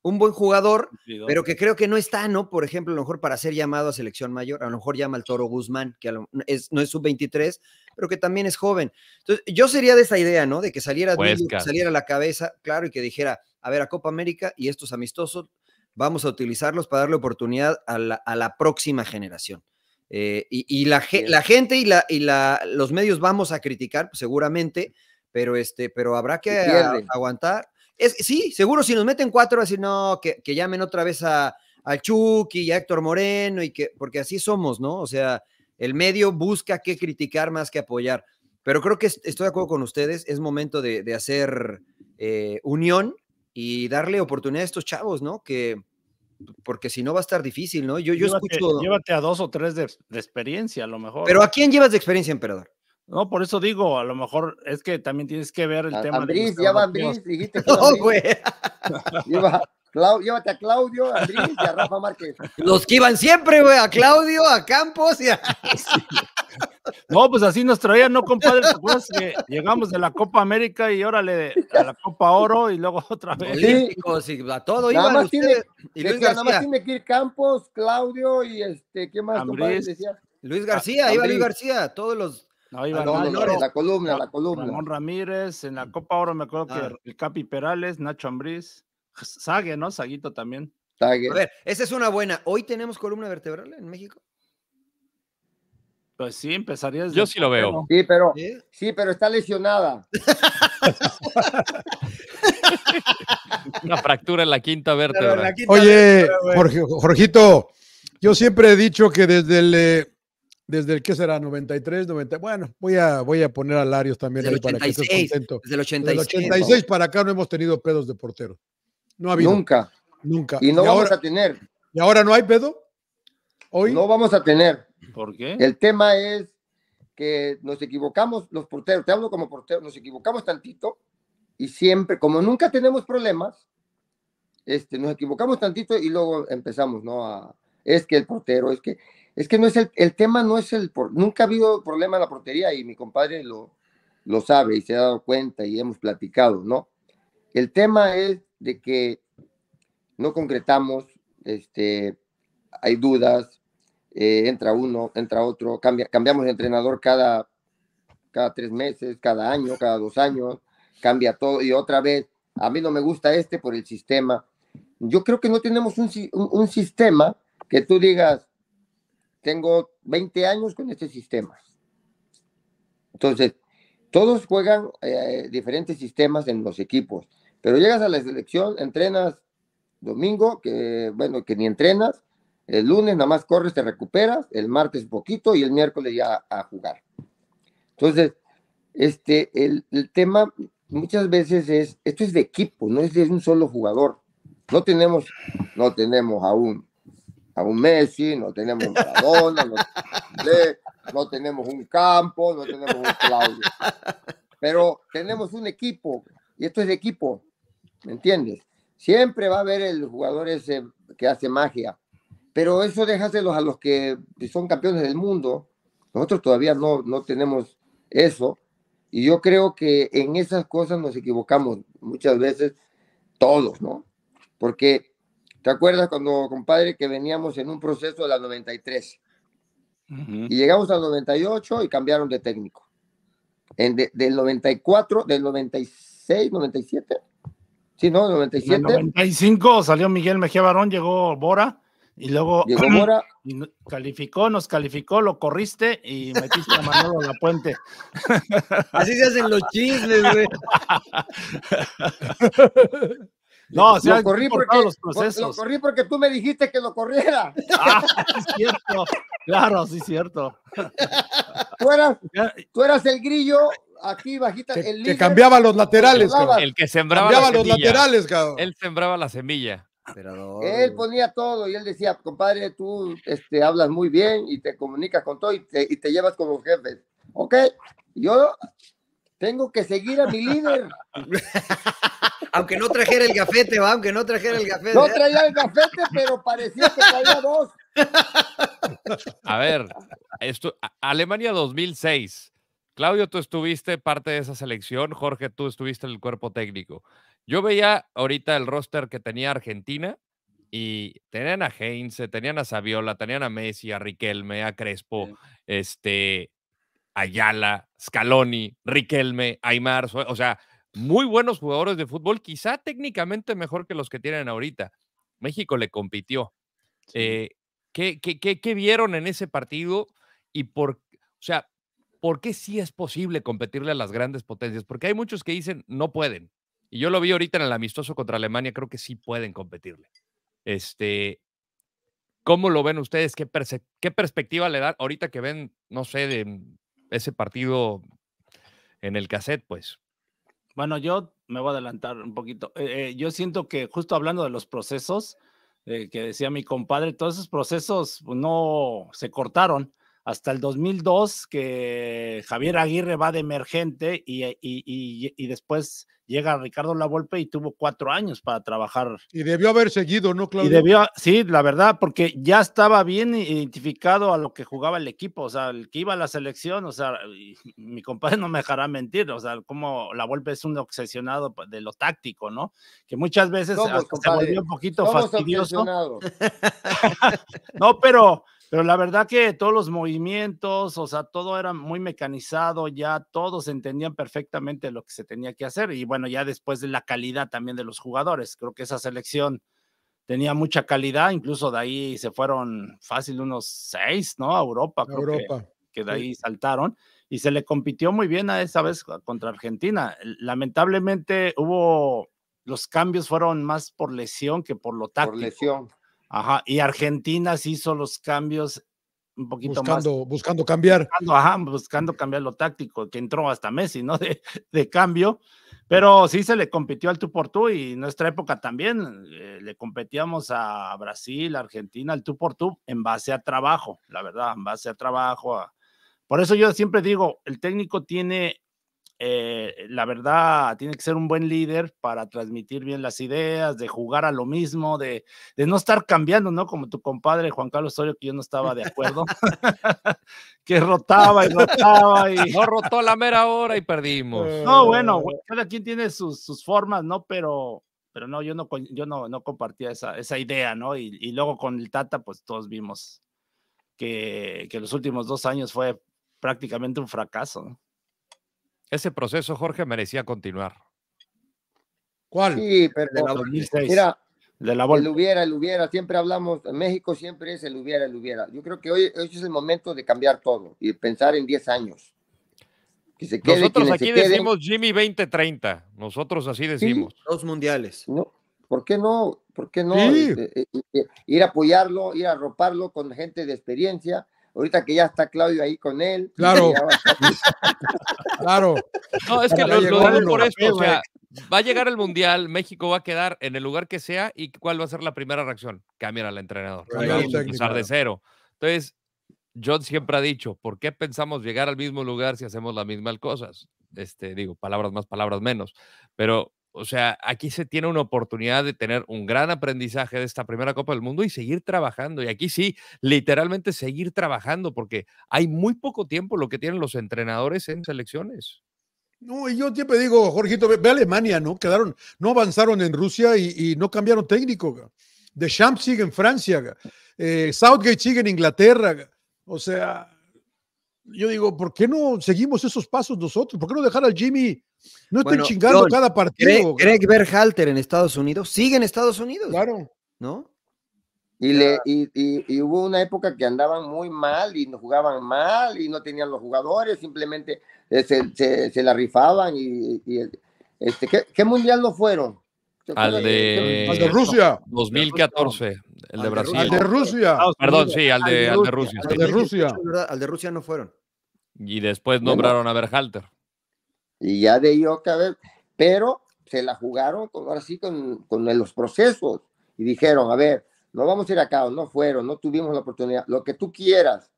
un, buen jugador, pero que creo que no está, ¿no? Por ejemplo, a lo mejor para ser llamado a selección mayor, a lo mejor llama al Toro Guzmán, que es, no es sub-23, pero que también es joven. Entonces, yo sería de esa idea, ¿no? De que saliera, saliera a la cabeza, claro, y que dijera, a ver, a Copa América y estos amistosos, vamos a utilizarlos para darle oportunidad a la próxima generación. Eh, y, la, gente y, la, y los medios vamos a criticar, pues, seguramente, pero, este, pero habrá que aguantar. Es, sí, seguro si nos meten cuatro, así no, que, llamen otra vez a, Chucky y a Héctor Moreno, y que, porque así somos, ¿no? O sea, el medio busca que criticar más que apoyar. Pero creo que estoy de acuerdo con ustedes, es momento de, hacer eh, unión y darle oportunidad a estos chavos, ¿no? Que, porque si no va a estar difícil, ¿no? Yo, yo escucho. Llévate a dos o tres de, experiencia, a lo mejor. Pero ¿a quién llevas de experiencia, emperador? No, por eso digo, a lo mejor es que también tienes que ver el tema. de ya va Bris, dijiste. no, güey. llévate a Claudio, a Andrés y a Rafa Márquez. Los que iban siempre, güey, a Claudio, a Campos y a... No, pues así nos traían, ¿no, compadre? Pues, llegamos de la Copa América y órale, a la Copa Oro y luego otra vez. Olímpicos y a todo nada iban más y Luis más tiene que ir Campos, Claudio y este, ¿qué más, compadre, Luis García, ahí iba Luis García, todos los, no, iba ah, no, no, la columna, la columna. Ramón Ramírez, en la Copa Oro me acuerdo que ah. el Capi Perales, Nacho Ambriz. Sague, ¿no? Saguito también. A ver, esa es una buena. ¿Hoy tenemos columna vertebral en México? Pues sí, empezaría desde Yo sí lo veo. Sí, pero, ¿Sí? pero está lesionada. una fractura en la quinta vértebra. Oye, Jorgito, yo siempre he dicho que desde el eh, desde el que será 93, 90. Bueno, voy a, voy a poner a Larios también ahí para que estés contento. Desde el 86. Desde el 86 para acá no hemos tenido pedos de portero. No Nunca. Nunca. Y no vamos a tener. ¿Y ahora no hay pedo? ¿Hoy? No vamos a tener. ¿Por qué? El tema es que nos equivocamos los porteros, te hablo como portero, nos equivocamos tantito y siempre, como nunca tenemos problemas, este, nos equivocamos tantito y luego empezamos, ¿no? es que el portero, es que, es que no es el, el tema no es el, por, nunca ha habido problema en la portería y mi compadre lo, lo sabe y se ha dado cuenta y hemos platicado, ¿no? El tema es de que no concretamos, este, hay dudas, eh, entra uno, entra otro, cambiamos de entrenador cada, cada tres meses, cada año, cada dos años, cambia todo y otra vez, a mí no me gusta este por el sistema. Yo creo que no tenemos un, sistema que tú digas, tengo 20 años con este sistema. Entonces, todos juegan eh, diferentes sistemas en los equipos. Pero llegas a la selección, entrenas domingo, que bueno, que ni entrenas, el lunes nada más corres, te recuperas, el martes poquito y el miércoles ya a jugar. Entonces, este, el, tema muchas veces es, esto es de equipo, no es de un solo jugador. No tenemos, no tenemos aún a un Messi, no tenemos a Maradona, no, tenemos un Campo, no tenemos un Claudio. Pero tenemos un equipo, y esto es de equipo. ¿me entiendes? Siempre va a haber el jugador ese que hace magia, pero eso déjaselo a los que son campeones del mundo. Nosotros todavía no, no tenemos eso. Y yo creo que en esas cosas nos equivocamos muchas veces todos, ¿no? Porque, ¿te acuerdas cuando, compadre, que veníamos en un proceso de la 93? Y llegamos al 98 y cambiaron de técnico. En del 94, del 96, 97, Sí, ¿no? 97. En el 95 salió Miguel Mejía Barón, llegó Bora. Y luego Llegó calificó, nos calificó, lo corriste y metiste a Manolo La Puente. Así se hacen los chismes, güey. No, o sea, lo, corrí porque, los procesos. lo corrí porque tú me dijiste que lo corriera. Ah, es cierto. Claro, sí, cierto. Tú tú eras el grillo aquí bajita. Que, el líder, que cambiaba los laterales, cabrón. El que sembraba cambiaba los laterales, cabrón. Él sembraba la semilla. Pero... Él ponía todo y él decía, compadre, tú este, hablas muy bien y te comunicas con todo y te, y te llevas como jefe Ok, yo tengo que seguir a mi líder. Aunque no trajera el gafete, va, aunque no trajera el gafete. No ¿eh? traía el gafete, pero parecía que traía dos. A ver, esto, Alemania 2006. Claudio, tú estuviste parte de esa selección, Jorge, tú estuviste en el cuerpo técnico. Yo veía ahorita el roster que tenía Argentina y tenían a Heinze, tenían a Saviola, tenían a Messi, a Riquelme, a Crespo, este, Ayala, Scaloni, Riquelme, Aymar, o sea, muy buenos jugadores de fútbol, quizá técnicamente mejor que los que tienen ahorita. México le compitió. Eh, ¿qué, vieron en ese partido y por, o sea, ¿por qué sí es posible competirle a las grandes potencias? Porque hay muchos que dicen no pueden. Y yo lo vi ahorita en el amistoso contra Alemania, creo que sí pueden competirle. Este, ¿Cómo lo ven ustedes? ¿Qué, perspectiva le dan ahorita que ven, no sé, de ese partido en el cassette, pues? Bueno, yo me voy a adelantar un poquito. Eh, eh, yo siento que justo hablando de los procesos eh, que decía mi compadre, todos esos procesos pues, no se cortaron hasta el 2002 que Javier Aguirre va de emergente eh, y, después llega Ricardo Lavolpe y tuvo cuatro años para trabajar. Y debió haber seguido, ¿no, Claudio? Y debió, sí, la verdad, porque ya estaba bien identificado a lo que jugaba el equipo, o sea, el que iba a la selección, o sea, mi compadre no me dejará mentir, o sea, como Lavolpe es un obsesionado de lo táctico, ¿no? Que muchas veces se volvió un poquito fastidioso. no, pero pero la verdad que todos los movimientos, o sea, todo era muy mecanizado, ya todos entendían perfectamente lo que se tenía que hacer. Y bueno, ya después de la calidad también de los jugadores, creo que esa selección tenía mucha calidad, incluso de ahí se fueron fácil unos seis, ¿no? A Europa, creo Europa. Que, de ahí saltaron. Y se le compitió muy bien a esa vez contra Argentina. Lamentablemente hubo, los cambios fueron más por lesión que por lo táctico. Por lesión. Ajá, y Argentina sí hizo los cambios un poquito más. Buscando cambiar. Buscando, cambiar lo táctico, que entró hasta Messi, ¿no? De, cambio. Pero sí se le compitió al tú por tú y en nuestra época también eh, le competíamos a Brasil, Argentina, al tú por tú en base a trabajo, la verdad, en base a trabajo. Por eso yo siempre digo, el técnico tiene eh, la verdad, tiene que ser un buen líder para transmitir bien las ideas, de jugar a lo mismo, de, no estar cambiando, ¿no? Como tu compadre Juan Carlos Osorio, que yo no estaba de acuerdo, que rotaba y rotaba y... No rotó la mera hora y perdimos. No, bueno, cada quien tiene sus, formas, ¿no? Pero, pero no, yo no, yo no, no compartía esa, idea, ¿no? Y, luego con el Tata, pues todos vimos que, que los últimos dos años fue prácticamente un fracaso, ¿no? Ese proceso, Jorge, merecía continuar. ¿Cuál? Sí, pero de la 2006. de la el hubiera, el hubiera, siempre hablamos, en México siempre es el hubiera, el hubiera. Yo creo que hoy, hoy es el momento de cambiar todo y pensar en 10 años. Que se quede, Nosotros aquí decimos Jimmy 2030, nosotros así decimos. Dos Los mundiales. No, ¿Por qué no? ¿Por qué no? Eh, eh, eh, ir a apoyarlo, ir a roparlo con gente de experiencia Ahorita que ya está Claudio ahí con él. Claro. claro. No, es que lo, lo, por esto. O sea, va a llegar el Mundial, México va a quedar en el lugar que sea y cuál va a ser la primera reacción. Cambiar al entrenador. empezar de cero. Entonces, John siempre ha dicho, ¿por qué pensamos llegar al mismo lugar si hacemos las mismas cosas? Este, digo, palabras más, palabras menos. Pero o sea, aquí se tiene una oportunidad de tener un gran aprendizaje de esta primera Copa del Mundo y seguir trabajando. Y aquí sí, literalmente seguir trabajando, porque hay muy poco tiempo lo que tienen los entrenadores en selecciones. No, y yo siempre digo, Jorgito, ve, Alemania, ¿no? Quedaron, no avanzaron en Rusia y, no cambiaron técnico. De Champs sigue en Francia, eh, Southgate sigue en Inglaterra. O sea, yo digo, ¿por qué no seguimos esos pasos nosotros? ¿Por qué no dejar al Jimmy? No bueno, chingando cada partido. Greg, Berhalter en Estados Unidos, sigue en Estados Unidos. Claro. ¿No? Y, le, y, y, hubo una época que andaban muy mal y no jugaban mal y no tenían los jugadores, simplemente eh, se, se, se la rifaban y, este, ¿qué, mundial no fueron? Al de, al de Rusia. 2014, el de Brasil. Al de Rusia. Perdón, sí, al de, al de Rusia. Al de Rusia. Al de Rusia no fueron. Y después nombraron a Berhalter. Y ya de yo ver, pero se la jugaron con, ahora sí con, los procesos y dijeron, a ver, no vamos a ir acá, no fueron, no tuvimos la oportunidad, lo que tú quieras,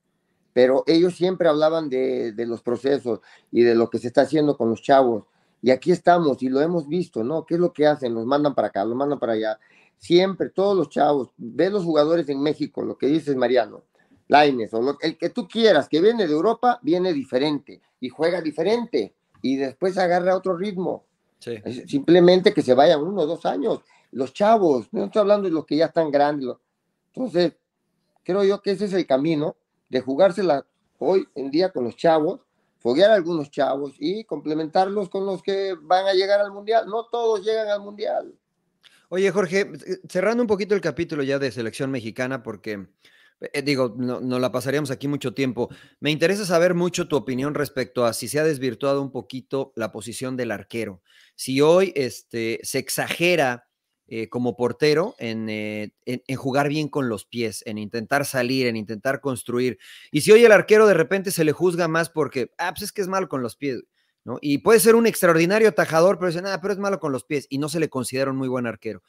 pero ellos siempre hablaban de, de, los procesos y de lo que se está haciendo con los chavos. Y aquí estamos y lo hemos visto, ¿no? ¿Qué es lo que hacen? Los mandan para acá, los mandan para allá. Siempre, todos los chavos, ve los jugadores en México, lo que dices, Mariano. Lines, o el que tú quieras, que viene de Europa, viene diferente y juega diferente y después agarra otro ritmo. Simplemente que se vayan uno o dos años. Los chavos, no estoy hablando de los que ya están grandes. Entonces, creo yo que ese es el camino de jugársela hoy en día con los chavos, foguear algunos chavos y complementarlos con los que van a llegar al Mundial. No todos llegan al Mundial. Oye, Jorge, cerrando un poquito el capítulo ya de selección mexicana, porque eh, digo, no, la pasaríamos aquí mucho tiempo. Me interesa saber mucho tu opinión respecto a si se ha desvirtuado un poquito la posición del arquero. Si hoy este, se exagera eh, como portero eh, en, jugar bien con los pies, en intentar salir, en intentar construir. Y si hoy el arquero de repente se le juzga más porque, ah, pues es que es malo con los pies, ¿no? Y puede ser un extraordinario atajador, pero ah, pero es malo con los pies y no se le considera un muy buen arquero.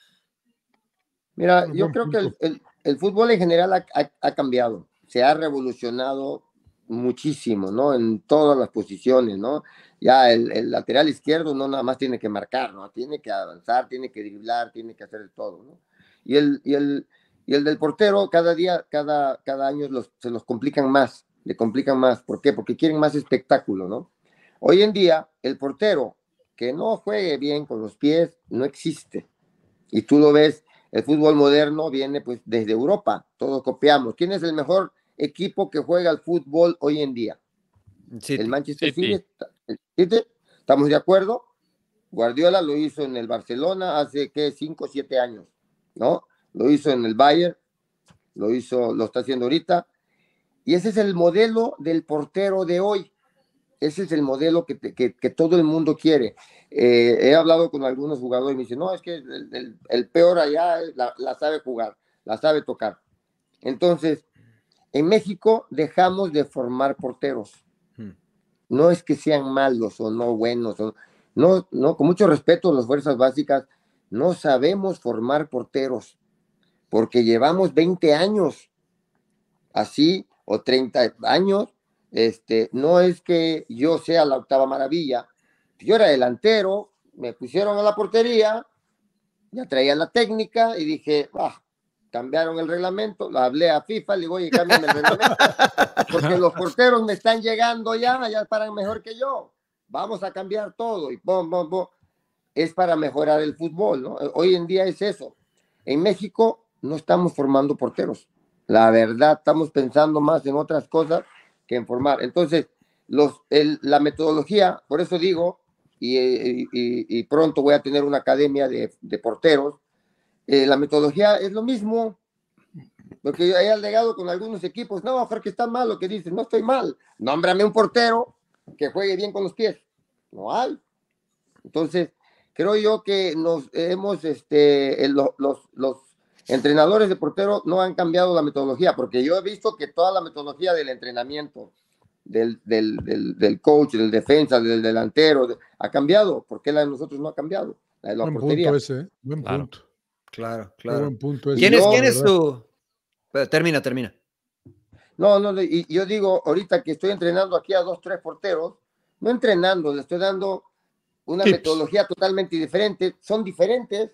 Mira, yo creo que el, el fútbol en general ha, cambiado, se ha revolucionado muchísimo, ¿no? En todas las posiciones, ¿no? Ya el, lateral izquierdo no nada más tiene que marcar, ¿no? Tiene que avanzar, tiene que driblar, tiene que hacer todo, ¿no? Y el, y el, y el del portero cada día, cada, cada año se los complican más, le complican más. ¿Por qué? Porque quieren más espectáculo, ¿no? Hoy en día, el portero que no juegue bien con los pies no existe. Y tú lo ves el fútbol moderno viene pues desde Europa, todos copiamos. ¿Quién es el mejor equipo que juega al fútbol hoy en día? El Manchester City. ¿Estamos de acuerdo? Guardiola lo hizo en el Barcelona hace, ¿qué? 5 o 7 años, ¿no? Lo hizo en el Bayern, lo hizo, lo está haciendo ahorita. Y ese es el modelo del portero de hoy. Ese es el modelo que, todo el mundo quiere. Eh, he hablado con algunos jugadores y me dicen, no, es que el, peor allá eh, la, sabe jugar, la sabe tocar. Entonces, en México dejamos de formar porteros. Hmm. No es que sean malos o no buenos. no, no, con mucho respeto a las fuerzas básicas, no sabemos formar porteros porque llevamos 20 años así o 30 años este, no es que yo sea la octava maravilla. Yo era delantero, me pusieron a la portería, ya traía la técnica y dije, ah, cambiaron el reglamento, lo hablé a FIFA, le digo, oye, cámbiame el reglamento, porque los porteros me están llegando ya, ya paran mejor que yo, vamos a cambiar todo y bom, bom, bom. Es para mejorar el fútbol, ¿no? Hoy en día es eso. En México no estamos formando porteros, la verdad, estamos pensando más en otras cosas informar. Entonces, los, el, la metodología, por eso digo, y, y, pronto voy a tener una academia de, de porteros, eh, la metodología es lo mismo. Lo que yo he alegado con algunos equipos, no, que está mal lo que dices, no estoy mal. Nómbrame un portero que juegue bien con los pies. No hay. Entonces, creo yo que nos hemos, este, los, los entrenadores de portero no han cambiado la metodología, porque yo he visto que toda la metodología del entrenamiento, del, del, del, del coach, del defensa, del delantero, ha cambiado. porque la de nosotros no ha cambiado? La de la buen Punto ese, ¿eh? buen claro. punto. Claro, claro. ¿Quién es, no, ¿quién es termina, termina. No, no, y yo digo ahorita que estoy entrenando aquí a dos, tres porteros, no entrenando, le estoy dando una metodología totalmente diferente, son diferentes,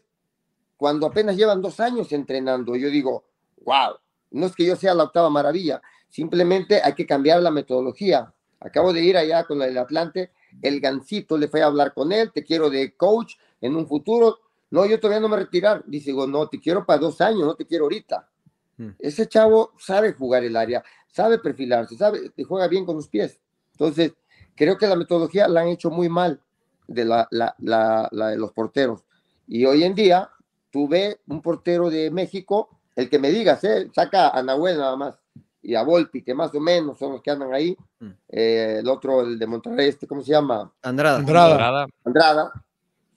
cuando apenas llevan dos años entrenando. Yo digo, wow, no es que yo sea la octava maravilla, simplemente hay que cambiar la metodología. Acabo de ir allá con el Atlante, el Gancito le fue a hablar con él, te quiero de coach en un futuro. No, yo todavía no me retirar. Dice, no, te quiero para dos años, no te quiero ahorita. Hmm. Ese chavo sabe jugar el área, sabe perfilarse, sabe, juega bien con los pies. Entonces, creo que la metodología la han hecho muy mal de la de los porteros. Y hoy en día tuve un portero de México, el que me digas, ¿eh? saca a Nahuel nada más y a Volpi, que más o menos son los que andan ahí. Mm. Eh, el otro, el de Monterrey, este, ¿cómo se llama? Andrada. Andrada. Andrada.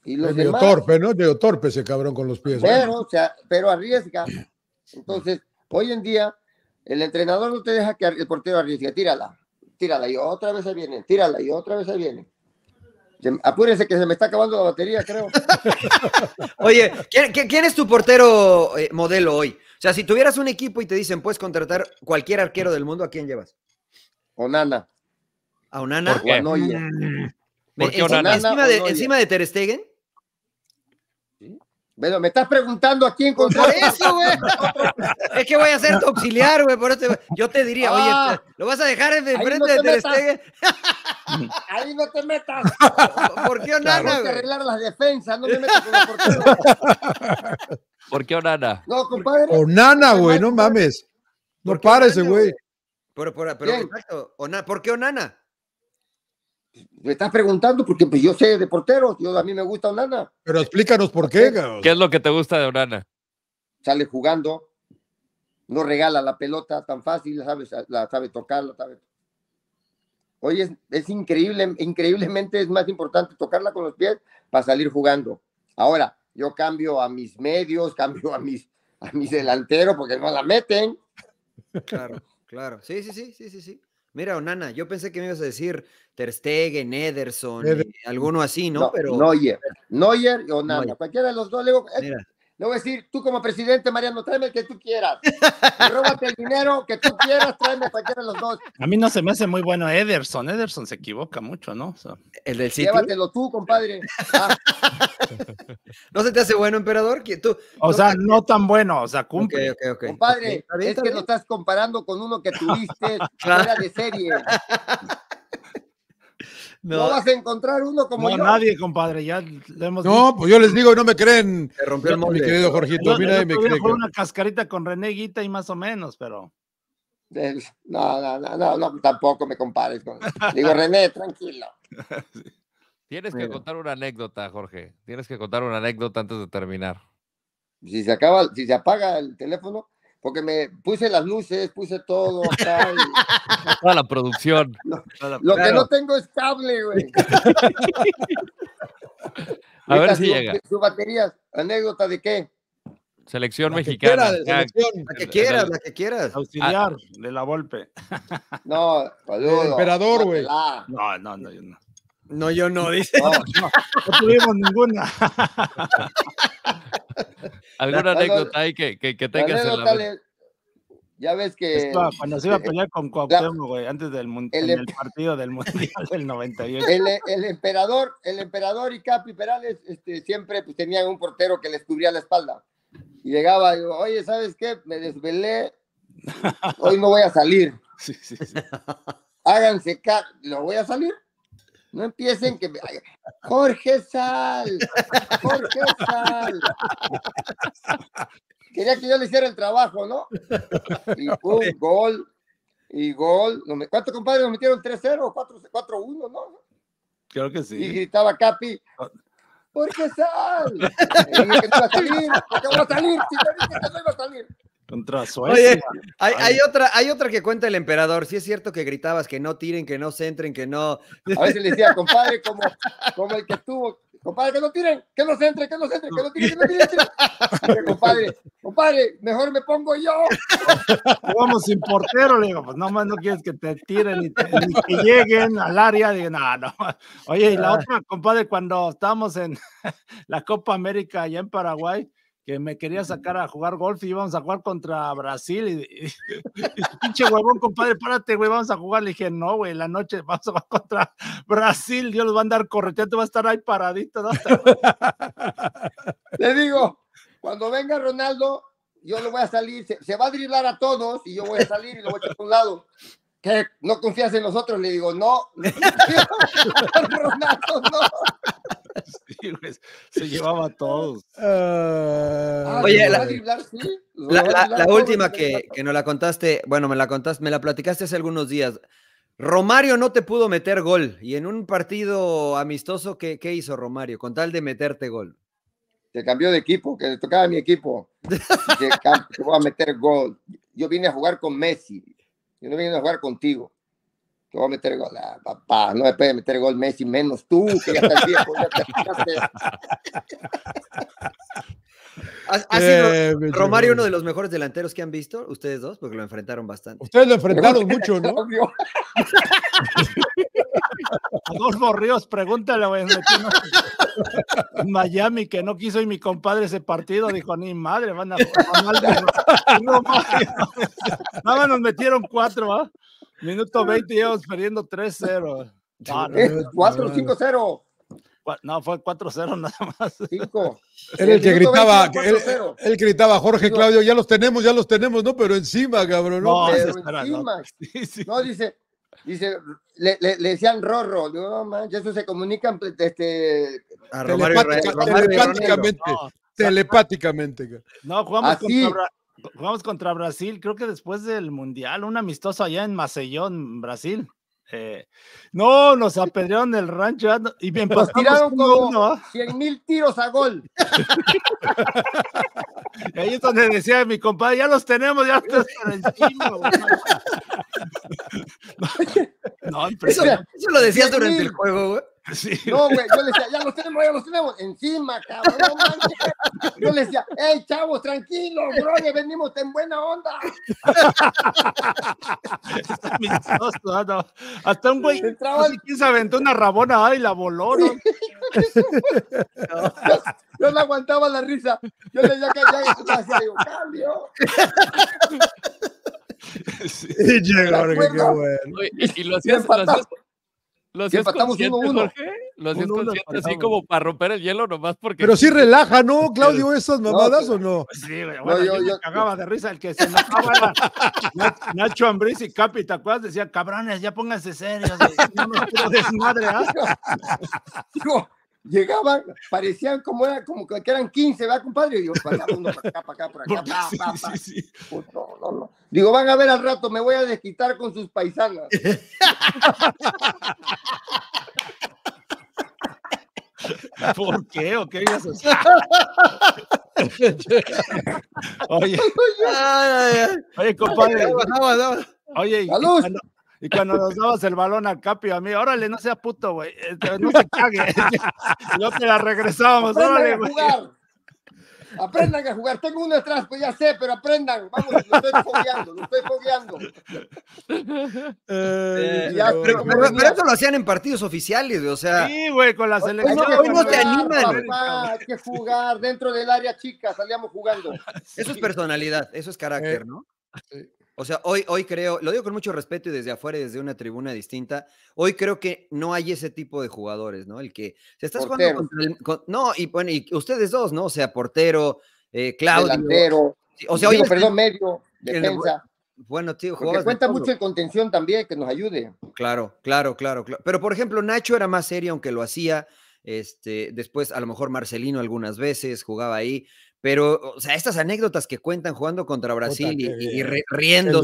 Y los demás, torpe, ¿no? De torpe ese cabrón con los pies. Pero, o sea, pero arriesga. Entonces, hoy en día, el entrenador no te deja que el portero arriesgue. Tírala, tírala y otra vez se viene, tírala y otra vez se viene. Apúrense que se me está acabando la batería, creo. Oye, ¿quién, es tu portero eh, modelo hoy? O sea, si tuvieras un equipo y te dicen, puedes contratar cualquier arquero del mundo, ¿a quién llevas? Onana. ¿A Onana? ¿Por qué? O mm. Onana? ¿Encima, de, ¿Encima de Ter Stegen? Bueno, me estás preguntando a quién contra eso, güey. es que voy a ser tu auxiliar, güey. Por eso Yo te diría, oye, ah. ¿lo vas a dejar en frente no de ahí no te metas. ¿Por qué Onana? Claro. que arreglar las defensas, no me metas con ¿Por qué Onana? No, compadre. Onana, güey, no mames. No pares, güey. Pero, pero, pero exacto, ¿por qué Onana? me estás preguntando porque pues, yo sé de porteros, yo a mí me gusta Onana. Pero explícanos por qué. ¿Qué es lo que te gusta de Onana? Sale jugando, no regala la pelota tan fácil, la sabe, tocarla. tocar, la sabe. Hoy es, es increíble, increíblemente es más importante tocarla con los pies para salir jugando. Ahora, yo cambio a mis medios, cambio a mis, a mis delanteros porque no la meten. Claro, claro. Sí, sí, sí, sí, sí, sí. Mira, Onana, yo pensé que me ibas a decir Ter Stegen, Ederson, eh, alguno así, ¿no? no Pero... Neuer, Neuer y Onana. Cualquiera de los dos. Le digo, le voy a decir, tú como presidente, Mariano, tráeme el que tú quieras. Róbate el dinero que tú quieras, tráeme cualquiera de los dos. A mí no se me hace muy bueno Ederson. Ederson se equivoca mucho, ¿no? el del sitio. Llévatelo tú, compadre. Ah. ¿No se te hace bueno, emperador? ¿Tú, o sea, no tan bueno, o sea, cumple. Compadre, es que lo estás comparando con uno que tuviste fuera de serie. No. vas a encontrar uno como yo. nadie, compadre, ya lo hemos No, pues yo les digo, y no me creen. Se rompió el Mi querido Jorgito, mira, me una cascarita con René Guita y más o menos, pero... No, no, no, tampoco me compares Digo, René, tranquilo. Tienes que contar una anécdota, Jorge. Tienes que contar una anécdota antes de terminar. Si se acaba, si se apaga el teléfono, porque me puse las luces, puse todo Toda la producción. Lo, que no tengo es cable, güey. a ver si llega. Su batería, anécdota de qué? Selección mexicana. selección, la que quieras, la que quieras. Auxiliar ah. de la golpe. No, El emperador, güey. No, no, no, yo no. No, yo no, dice. No, no, no tuvimos ninguna. ¿Alguna anécdota ahí que, que, que tengas en la Ya ves que. cuando se iba a este, pelear con Cuauhtémoc, güey, antes del em partido del Mundial del 98. El, emperador, el emperador y Capi Perales este, siempre pues, tenían un portero que les cubría la espalda. Y llegaba, y digo, oye, ¿sabes qué? Me desvelé, hoy no voy a salir. Sí, sí, Háganse, lo voy a salir. No empiecen que. Jorge Sal, Jorge Sal. Quería que yo le hiciera el trabajo, ¿no? Y pum, gol. Y gol. ¿Cuántos compadres nos metieron? ¿3-0 4-1, no? Creo que sí. Y gritaba Capi. Ah. Jorge Sal. Y no iba a salir. ¿Por qué va a salir? Si te dije que no iba a salir. Contra Suecia. Oye, hay, otra, hay otra que cuenta el emperador. Si es cierto que gritabas que no tiren, que no centren, que no. A veces le decía, compadre, como, como el que estuvo, compadre, que no tiren, que no centren, que no centren, que no tiren, que no tiren. compadre, compadre, mejor me pongo yo. Jugamos sin portero, le digo, pues nomás no quieres que te tiren y que lleguen al área. Digo, no, no. Oye, y la ah. otra, compadre, cuando estábamos en la Copa América allá en Paraguay que me quería sacar a jugar golf y íbamos a jugar contra Brasil. Y, pinche huevón, compadre, párate, güey, vamos a jugar. Le dije, no, güey, la noche vamos a jugar contra Brasil. Dios los va a andar correteando, va a estar ahí paradito. Le digo, cuando venga Ronaldo, yo le voy a salir, se, va a driblar a todos y yo voy a salir y lo voy a echar a un lado. Que no confías en nosotros, le digo, no. Ronaldo, no. se llevaba a todos. Ah, la, última que, que nos la contaste, bueno, me la contaste, me la platicaste hace algunos días. Romario no te pudo meter gol y en un partido amistoso, ¿qué, qué hizo Romario con tal de meterte gol? Te cambió de equipo, que le tocaba a mi equipo. que, a meter gol. Yo vine a jugar con Messi, yo no vine a jugar contigo. No a meter gol, papá, no me puede meter gol Messi, menos tú, que Romario uno de los mejores delanteros que han visto, ustedes dos, porque lo enfrentaron bastante. Ustedes lo enfrentaron mucho, ¿no? Dos borrios, pregúntale, güey. Miami, que no quiso ir mi compadre ese partido, dijo, ni madre, van a... Nada, nos metieron cuatro, ¿ah? Minuto 20 llevamos perdiendo 3-0. 4-5-0. Eh, no, fue 4-0 nada más. 5. Él el que gritaba, 20, él, gritaba, Jorge Claudio, ya los tenemos, ya los tenemos, ¿no? Pero encima, cabrón. No, pero encima. No. dice, dice, le, decían Rorro, no ya eso se comunican pues, este, telepáticamente. telepáticamente. No, jugamos con contra Jugamos contra Brasil, creo que después del Mundial, un amistoso allá en Macellón, Brasil. Eh, no, nos apedrearon el rancho y bien nos pues, tiraron como uno, 100 mil tiros a gol. ahí es donde decía mi compadre, ya los tenemos, ya para encima. no, eso, eso, lo decías durante el juego, güey. No, güey, yo le decía, ya los tenemos, ya los tenemos. Encima, cabrón, Yo le decía, hey, chavos, tranquilos, bro, venimos en buena onda. Hasta un güey, quién se aventó una rabona ahí y la voló, ¿no? yo, le aguantaba la risa. Yo le decía, ya, ya, ya cambio. Sí. Y llegó, qué bueno. Y, lo hacías, lo hacías ¿Lo hacías uno, uno. ¿Lo así como para romper el hielo nomás porque... Pero sí relaja, ¿no, Claudio, esas mamadas pues, o no? Pues sí, güey, bueno, yo, cagaba de risa el que se enojaba Nacho Ambriz y Capi, ¿te Decía, cabrones, ya pónganse serios, no quiero desmadre, llegaban, parecían como, era, como que eran 15, ¿verdad, compadre? Y yo, para acá, uno, para acá, para acá, para acá, pa, pa, pa. Sí, sí, sí. Pues, no, no, no. Digo, van a ver al rato, me voy a desquitar con sus paisanas. ¿Por qué? ¿O qué ibas a hacer? oye, oye, compadre. Oye, oye, y cuando nos dabas el balón al Capi a mí, órale, no sea puto, güey, este, no se cague. no te la regresábamos, aprendan órale, jugar. Aprendan a jugar, tengo uno atrás, pues ya sé, pero aprendan, vamos, lo estoy fogueando, lo estoy fogueando. Eh, pero, pero, eso lo hacían en partidos oficiales, o sea. Sí, güey, con la selección. Hoy no, te animan. hay que jugar dentro del área chica, salíamos jugando. Eso es personalidad, eso es carácter, eh, ¿no? Sí. O sea, hoy, hoy creo, lo digo con mucho respeto y desde afuera y desde una tribuna distinta, hoy creo que no hay ese tipo de jugadores, ¿no? El que se está jugando contra el... no, y bueno, y ustedes dos, ¿no? O sea, portero, eh, Claudio. O sea, oye... perdón, medio, defensa. bueno, tío, Porque cuenta mucho en contención también, que nos ayude. Claro, claro, claro, claro. Pero, por ejemplo, Nacho era más serio, aunque lo hacía. Este, después, a lo mejor Marcelino algunas veces jugaba ahí, pero, o sea, estas anécdotas que cuentan jugando contra Brasil y, riendo,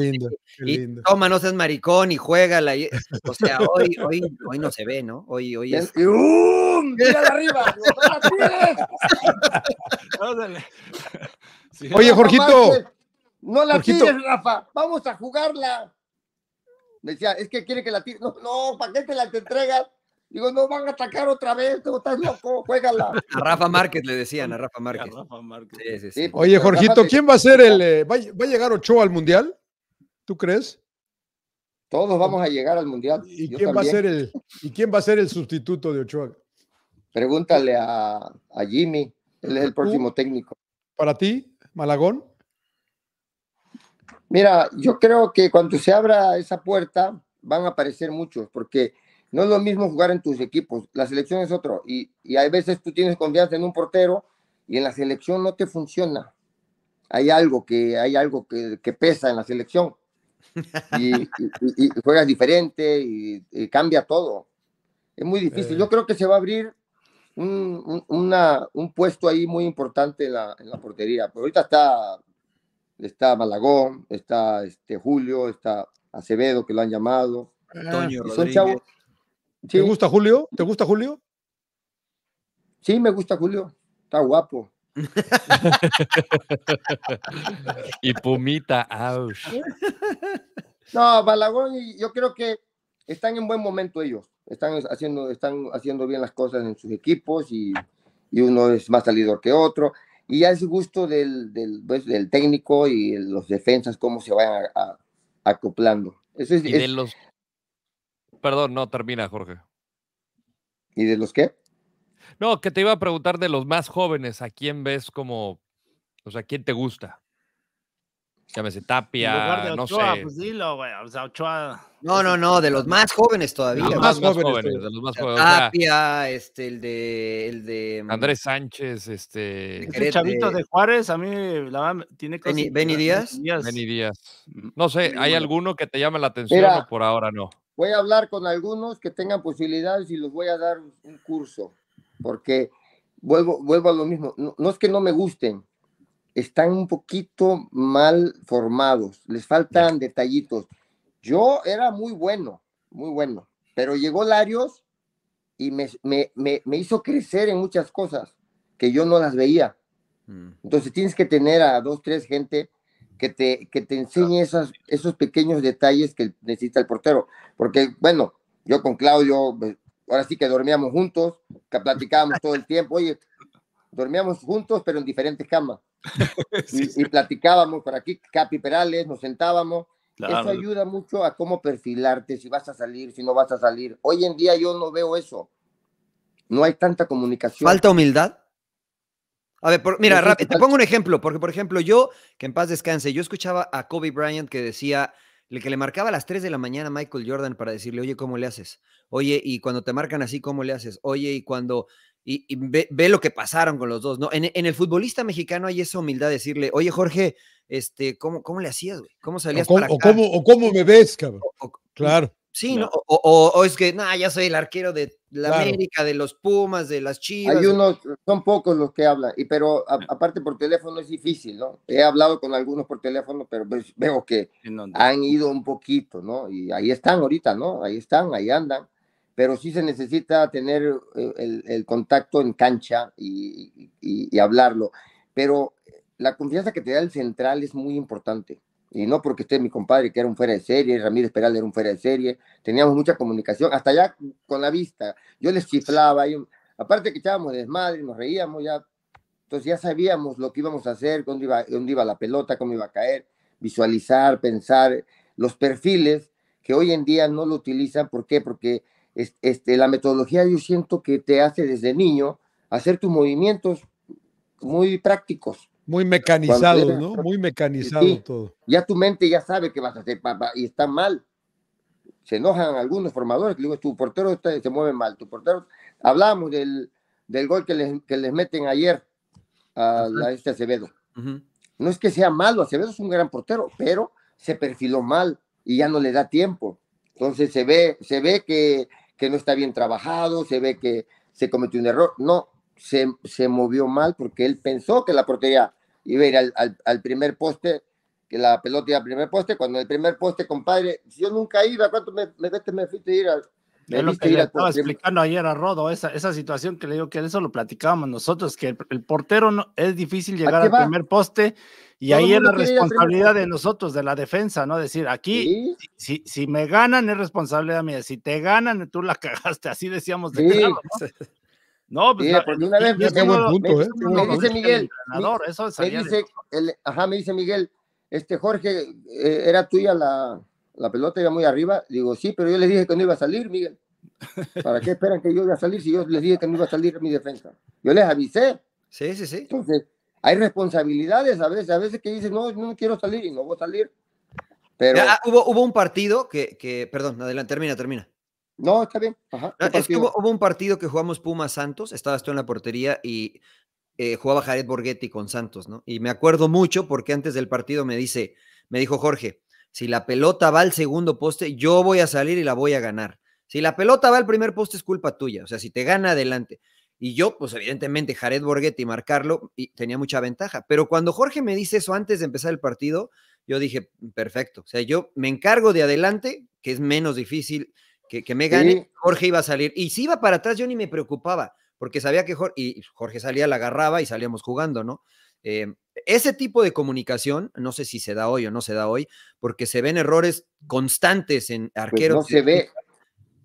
y toma, no seas maricón y juégala, o sea, hoy, hoy, hoy no se ve, ¿no? Hoy, hoy es... ¡Um! ¡Mira arriba! no la tires! Oye, Jorgito. No la tires, Rafa, vamos a jugarla. decía, es que quiere que la tires. No, no, ¿para qué te la te entregas? Digo, no van a atacar otra vez, tú estás loco, juégala. A Rafa Márquez le decían, a Rafa Márquez. Oye, Jorgito, ¿quién va a ser el. Eh, va, a llegar Ochoa al mundial? ¿Tú crees? Todos vamos a llegar al mundial. ¿Y, quién va, a ser el, ¿y quién, va a ser el, sustituto de Ochoa? Pregúntale a, a Jimmy, él es el próximo técnico. ¿Para ti, Malagón? Mira, yo creo que cuando se abra esa puerta van a aparecer muchos, porque no es lo mismo jugar en tus equipos, la selección es otro. Y, y hay veces tú tienes confianza en un portero y en la selección no te funciona. Hay algo que, hay algo que, pesa en la selección. Y, juegas diferente y, cambia todo. Es muy difícil. Eh. Yo creo que se va a abrir un, puesto ahí muy importante en la, portería. Pero ahorita está, está Malagón, está este, Julio, está Acevedo, que lo han llamado. Ah, Antonio son chavos, ¿Te gusta Julio? ¿Te gusta Julio? Sí, me gusta Julio. Está guapo. y Pumita, No, Balagón yo creo que están en buen momento ellos. Están haciendo, están haciendo bien las cosas en sus equipos y, uno es más salidor que otro. Y ya es gusto del, pues, técnico y los defensas cómo se van acoplando. es, y de los Perdón, no, termina, Jorge. ¿Y de los qué? No, que te iba a preguntar de los más jóvenes, ¿a quién ves como, o sea, quién te gusta? Llámese Tapia, no sé. Pues o sea, Ochoa. No, no, no, de los más jóvenes todavía. los más, jóvenes, de los más jóvenes. Tapia, este, el de, mm, Andrés Sánchez, este. El chavito de Juárez, a mí la tiene que. Benny, Díaz. Mm, no sé, ¿hay alguno que te llame la atención o por ahora no? voy a hablar con algunos que tengan posibilidades y los voy a dar un curso, porque vuelvo, vuelvo a lo mismo, no, es que no me gusten, están un poquito mal formados, les faltan detallitos. Yo era muy bueno, muy bueno, pero llegó Larios y me, me, me hizo crecer en muchas cosas que yo no las veía. Mm. Entonces tienes que tener a dos, tres gente que te, que te enseñe esas, esos pequeños detalles que necesita el portero. Porque, bueno, yo con Claudio, pues, ahora sí que dormíamos juntos, que platicábamos todo el tiempo, oye, dormíamos juntos, pero en diferentes camas. y, platicábamos por aquí, Capi Perales, nos sentábamos. Eso ayuda mucho a cómo perfilarte, si vas a salir, si no vas a salir. Hoy en día yo no veo eso. No hay tanta comunicación. ¿Falta humildad? A ver, mira, te pongo un ejemplo, porque por ejemplo yo, que en paz descanse, yo escuchaba a Kobe Bryant que decía, el que le marcaba a las 3 de la mañana a Michael Jordan para decirle, oye, ¿cómo le haces? Oye, y cuando te marcan así, ¿cómo le haces? Oye, y cuando, y, ve, lo que pasaron con los dos, ¿no? En, el futbolista mexicano hay esa humildad de decirle, oye, Jorge, este, ¿cómo, cómo le hacías, güey? ¿Cómo salías cómo, para acá? O cómo, me ves, cabrón. claro. Sí, O, es que, nada, ya soy el arquero de la América, de los Pumas, de las Chivas. Hay unos, son pocos los que hablan, y, pero aparte por teléfono es difícil, ¿no? He hablado con algunos por teléfono, pero pues, veo que han ido un poquito, ¿no? Y ahí están ahorita, ¿no? Ahí están, ahí andan, pero sí se necesita tener eh, el, contacto en cancha y, y hablarlo. Pero eh, la confianza que te da el central es muy importante y no porque esté mi compadre que era un fuera de serie, Ramírez Peral era un fuera de serie, teníamos mucha comunicación, hasta allá con la vista, yo les chiflaba, y, aparte que echábamos desmadre, nos reíamos, ya, entonces ya sabíamos lo que íbamos a hacer, dónde iba, dónde iba la pelota, cómo iba a caer, visualizar, pensar, los perfiles que hoy en día no lo utilizan, ¿por qué? Porque este, la metodología yo siento que te hace desde niño hacer tus movimientos muy prácticos, muy mecanizado, ¿no? Muy mecanizado todo. Ya tu mente ya sabe que vas a hacer papá, y está mal. Se enojan algunos formadores tu portero se mueve mal, tu portero. Hablamos del, gol que les, que meten ayer a, este Acevedo. No es que sea malo, Acevedo es un gran portero, pero se perfiló mal y ya no le da tiempo. Entonces se ve, se ve que, no está bien trabajado, se ve que se cometió un error. No, se, se movió mal porque él pensó que la portería iba a ir al, al, primer poste, que la pelota iba al primer poste, cuando el primer poste, compadre, yo nunca iba, ¿cuánto me, me, me fuiste a ir al, lo que le estaba explicando ayer a Rodo, esa, esa situación que le digo que eso lo platicábamos nosotros, que el, portero es difícil llegar al primer poste y ahí es la responsabilidad de nosotros, de la defensa, ¿no? Decir, aquí, si, si, me ganan es responsabilidad mía, si te ganan tú la cagaste, así decíamos de no, pero pues, una vez ¿eh? me, dice Miguel, me dice, ajá, me dice Miguel, este Jorge, eh, era tuya la, pelota, ¿Era muy arriba. Digo, sí, pero yo les dije que no iba a salir, Miguel. ¿Para qué esperan que yo iba a salir si yo les dije que no iba a salir mi defensa? Yo les avisé. Sí, sí, sí. Entonces, hay responsabilidades a veces, a veces que dices, no, no quiero salir y no voy a salir. Pero... Ya, ah, hubo, hubo un partido que, perdón, adelante, termina, termina. No, está bien. Ah, es que hubo, un partido que jugamos Puma Santos, estabas tú en la portería y eh, jugaba Jared Borghetti con Santos, ¿no? Y me acuerdo mucho porque antes del partido me dice, me dijo Jorge, si la pelota va al segundo poste, yo voy a salir y la voy a ganar. Si la pelota va al primer poste es culpa tuya, o sea, si te gana adelante. Y yo, pues evidentemente, Jared Borghetti marcarlo y tenía mucha ventaja. Pero cuando Jorge me dice eso antes de empezar el partido, yo dije, perfecto. O sea, yo me encargo de adelante, que es menos difícil, que, me gane, Jorge iba a salir. Y si iba para atrás, yo ni me preocupaba, porque sabía que Jorge, salía, la agarraba y salíamos jugando, ¿no? Eh, ese tipo de comunicación, no sé si se da hoy o no se da hoy, porque se ven errores constantes en pues arqueros. no se ve,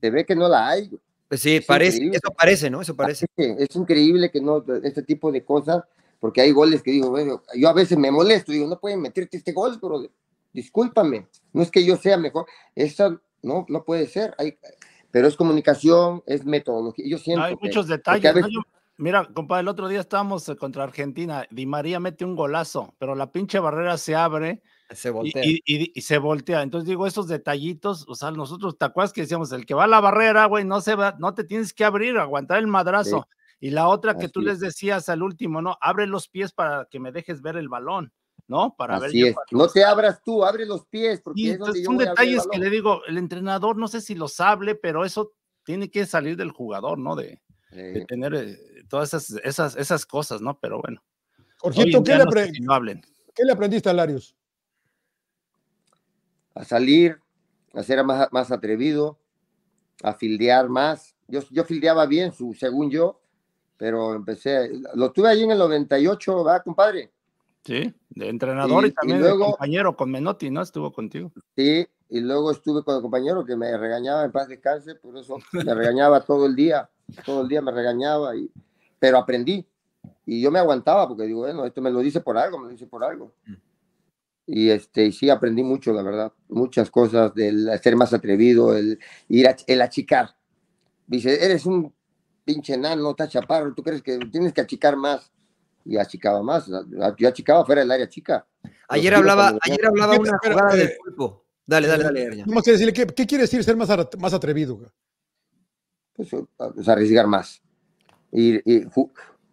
se ve que no la hay. Pues sí, parece, eso parece, ¿no? Eso parece. Es increíble que no, este tipo de cosas, porque hay goles que digo, yo a veces me molesto, digo, no pueden meterte este gol, pero discúlpame, no es que yo sea mejor, eso no, no puede ser. Hay, pero es comunicación, es metodología. Yo hay muchos detalles. mira, compadre, el otro día estábamos eh, contra Argentina. Di María mete un golazo, pero la pinche barrera se abre. Y, se voltea. Entonces digo, esos detallitos, o sea, nosotros, ¿te acuerdas que decíamos? El que va a la barrera, güey, no se va, no te tienes que abrir, aguantar el madrazo. Y la otra que tú les decías al último, ¿no? Abre los pies para que me dejes ver el balón. ¿no? Para ver. No te abras tú, abre los pies. Porque es son detalles que le digo, el entrenador no sé si los hable, pero eso tiene que salir del jugador, ¿no? De, tener eh, todas esas, esas, cosas, ¿no? Pero bueno. Jorgito, ¿qué, ¿qué, le aprendiste a Larios? A salir, a ser más, atrevido, a fildear más. Yo, yo fildeaba bien, según yo, pero empecé, lo tuve allí en el 98, ¿va, compadre? Sí, de entrenador y, también de compañero con Menotti, ¿no? Estuvo contigo. Sí, y luego estuve con el compañero que me regañaba en paz de cárcel por eso me regañaba todo el día, todo el día me regañaba, y, pero aprendí. Y yo me aguantaba porque digo, bueno, esto me lo dice por algo, me lo dice por algo. Mm. Y este, sí, aprendí mucho, la verdad, muchas cosas del ser más atrevido, el ir el achicar. Dice, eres un pinche nano, tachaparro, chaparro, tú crees que tienes que achicar más y achicaba más, Yo achicaba fuera del área chica. Ayer hablaba, ayer hablaba una jugada del pulpo. Dale, dale, dale. ¿qué, quiere decir ser más, más atrevido? Pues, arriesgar más. Y,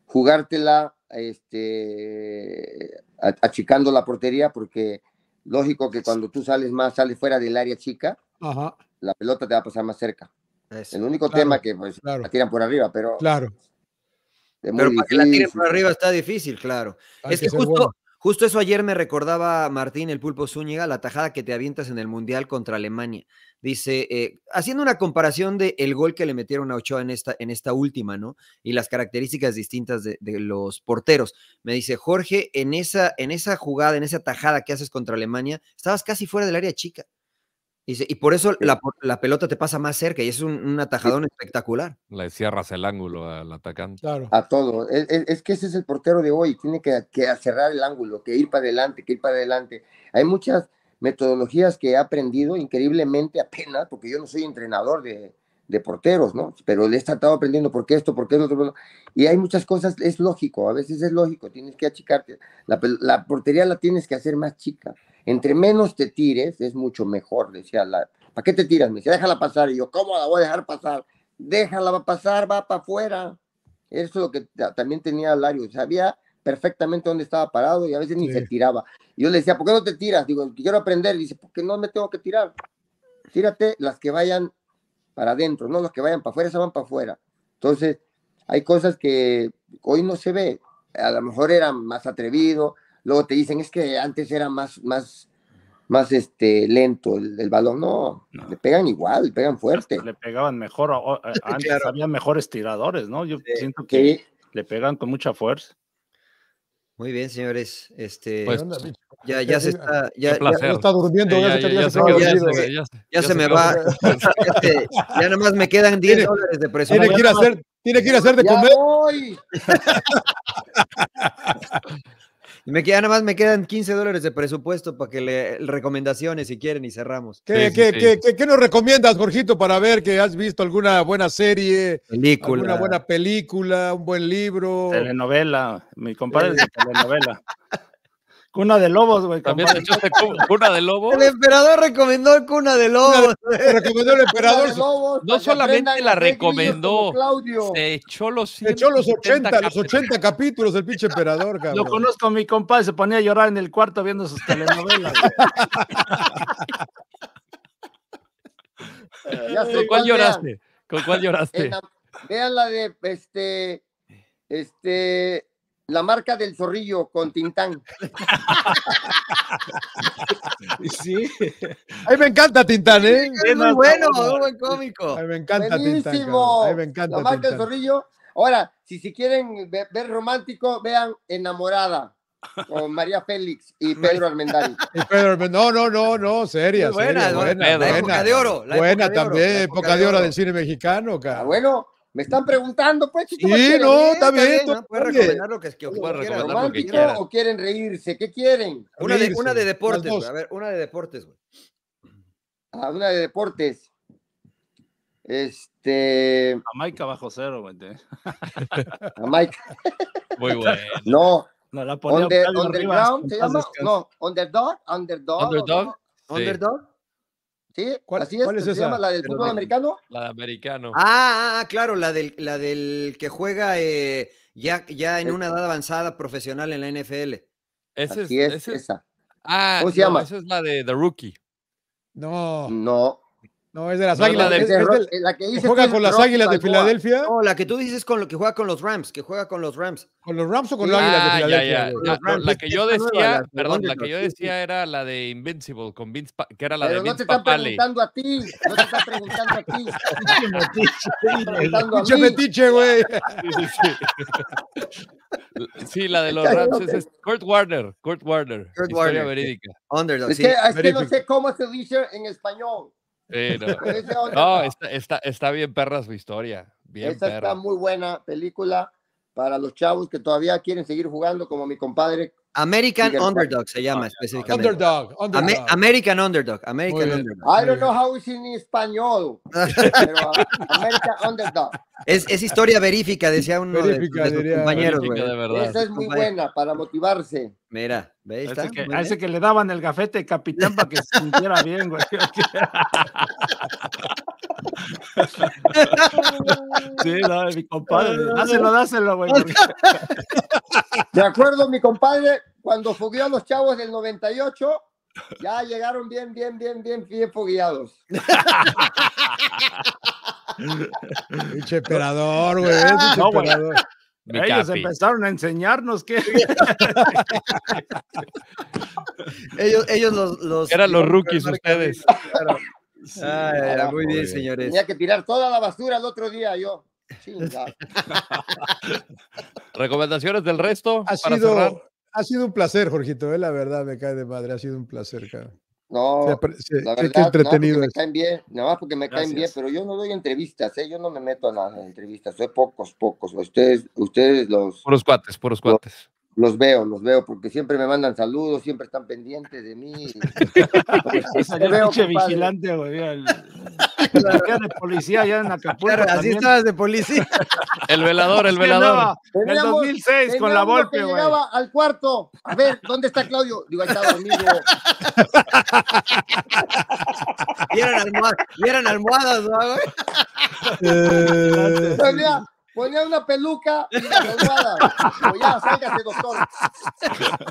jugártela este, achicando la portería, porque lógico que cuando tú sales más, sales fuera del área chica, Ajá. la pelota te va a pasar más cerca. el único tema que pues, la tiran por arriba, pero claro. Pero para que la tiren por arriba está difícil, claro. es que, justo, justo eso ayer me recordaba Martín, el pulpo Zúñiga, la tajada que te avientas en el Mundial contra Alemania. Dice, eh, haciendo una comparación de el gol que le metieron a Ochoa en esta, en esta última, ¿no? Y las características distintas de, de, los porteros. Me dice, Jorge, en esa, en esa jugada, en esa tajada que haces contra Alemania, estabas casi fuera del área chica. Y, por eso la, pelota te pasa más cerca y es un, un atajadón espectacular. Le cierras el ángulo al atacante. A todo. Es, que ese es el portero de hoy. Tiene que, cerrar el ángulo, que ir para adelante, que ir para adelante. Hay muchas metodologías que he aprendido increíblemente apenas, porque yo no soy entrenador de, porteros, ¿no? Pero le he estado aprendiendo por qué esto, por qué lo otro. Y hay muchas cosas, es lógico, a veces es lógico, tienes que achicarte. la portería la tienes que hacer más chica. Entre menos te tires, es mucho mejor, decía la. ¿Para qué te tiras? Me decía, déjala pasar. Y yo, ¿cómo la voy a dejar pasar? Déjala pasar, va para afuera. Eso es lo que también tenía Lario. Sabía perfectamente dónde estaba parado y a veces ni se tiraba. yo le decía, ¿por qué no te tiras? Digo, quiero aprender. Dice, ¿por qué no me tengo que tirar. Tírate las que vayan para adentro, no las que vayan para afuera, se van para afuera. Entonces, hay cosas que hoy no se ve. A lo mejor era más atrevido, Luego te dicen, es que antes era más, más, más este, lento el, balón. No, le pegan igual, le pegan fuerte. Le pegaban mejor, eh, antes había mejores tiradores, ¿no? Yo siento que le pegan con mucha fuerza. Muy bien, señores. Este, ya, ya se está, ya, se me va. Este, ya nada más me quedan 10 dólares de presión. Tiene que ir a hacer, tiene que ir a hacer de comer. me nada más me quedan 15 dólares de presupuesto para que le recomendaciones si quieren y cerramos. ¿Qué, nos recomiendas, Jorgito, para ver que has visto alguna buena serie? Película. Una buena película, un buen libro. Telenovela. Mi compadre de telenovela. Cuna de Lobos, güey. También echó echaste Cuna de Lobos. El emperador recomendó Cuna de Lobos. Recomendó el emperador. no solamente la recomendó, se echó los, se echó los 80, los 80 capítulos del pinche emperador, cabrón. Lo conozco a mi compadre, se ponía a llorar en el cuarto viendo sus telenovelas. ¿Con cuál lloraste? ¿Con cuál lloraste? Vean la de este, este, la marca del zorrillo con Tintán. sí. Ay, me encanta Tintán, ¿eh? Es muy bueno, muy buen cómico. Ay, me encanta Buenísimo. Tintán. Ay, me encanta La marca del zorrillo. Ahora, si quieren ver romántico, vean Enamorada con María Félix y Pedro Armendari. Y Pedro No, no, no, no, seria. Buena, seria, buena, buena, época de oro. buena también, época, de oro del cine mexicano, cara. Ah, bueno, me están preguntando, pues. sí, no, está bien. ¿no? Puedes recomendar lo que, que quieras. ¿Romántico o quieren reírse? ¿Qué quieren? Una, de, una de, deportes, güey. A ver, una de deportes, güey. Ah, una de deportes. Este. Jamaica bajo cero, güey. Jamaica. Muy bueno. No. No, la ponía Under, underground, ¿se llama? No, Underdog, Underdog. Underdog. Underdog. ¿Cuál, es, esa? ¿La del fútbol americano? La de americano. Ah, ah, ah, claro, la del, la del que juega eh, ya, ya en una edad avanzada profesional en la NFL. Esa es, esa. Ah, ¿Cómo se llama? Esa es la de The Rookie. No. No, no, es de las Águilas. de Filadelfia. juega con las Águilas de Filadelfia. No, la que tú dices con lo que juega con los Rams, que juega con los Rams. ¿Con los Rams o con los Águilas de ah, Filadelfia? La, que yo decía, perdón, la que yo decía era la de Invincible con Vince, que era la de Vince no te está preguntando a ti, no te está preguntando a ti. güey. Sí, la de los Rams es, este, Kurt Warner, Kurt Warner. Kurt Warner. verídica. Es que, es que no sé cómo se dice en español está, está, bien perra su historia. Bien Esa está muy buena película para los chavos que todavía quieren seguir jugando, como mi compadre American Underdog se llama específicamente. Underdog, underdog. American Underdog. American Underdog. I don't know how it's in español. Uh, American Underdog. Es, es, historia verífica, decía uno de, de compañeros. güey. Esa es muy buena para motivarse. Mira, veis, Que, a ese que le daban el gafete capitán para que se sintiera bien, güey. Sí, no, mi compadre. Dáselo, dáselo, güey. De acuerdo, mi compadre, cuando fogueó a los chavos del 98, ya llegaron bien, bien, bien, bien, bien fogueados. emperador, güey. Ellos empezaron a enseñarnos que. ellos, ellos Eran los rookies ustedes. Ah, muy bien, señores. Tenía que tirar toda la basura el otro día yo. ¿Recomendaciones del resto? Ha, sido, ha sido un placer, Jorgito, eh, la verdad, me cae de madre, ha sido un placer, cara. No, se, la entretenido me caen bien, nada más porque me caen bien, pero yo no doy entrevistas, eh, yo no me meto a en entrevistas, soy pocos, pocos, ustedes, ustedes los... Puros cuates, los cuates los veo, los veo, porque siempre me mandan saludos, siempre están pendientes de mí. veo, vigilante, güey. La de policía ya en Acapulco. así estabas de policía. El velador, el velador. En el 2006 con la golpe, güey. Llegaba al cuarto. A ver, ¿dónde está Claudio? Digo, ahí está dormido. Y eran almohadas, güey ponía una peluca y la ya, sálgate doctor.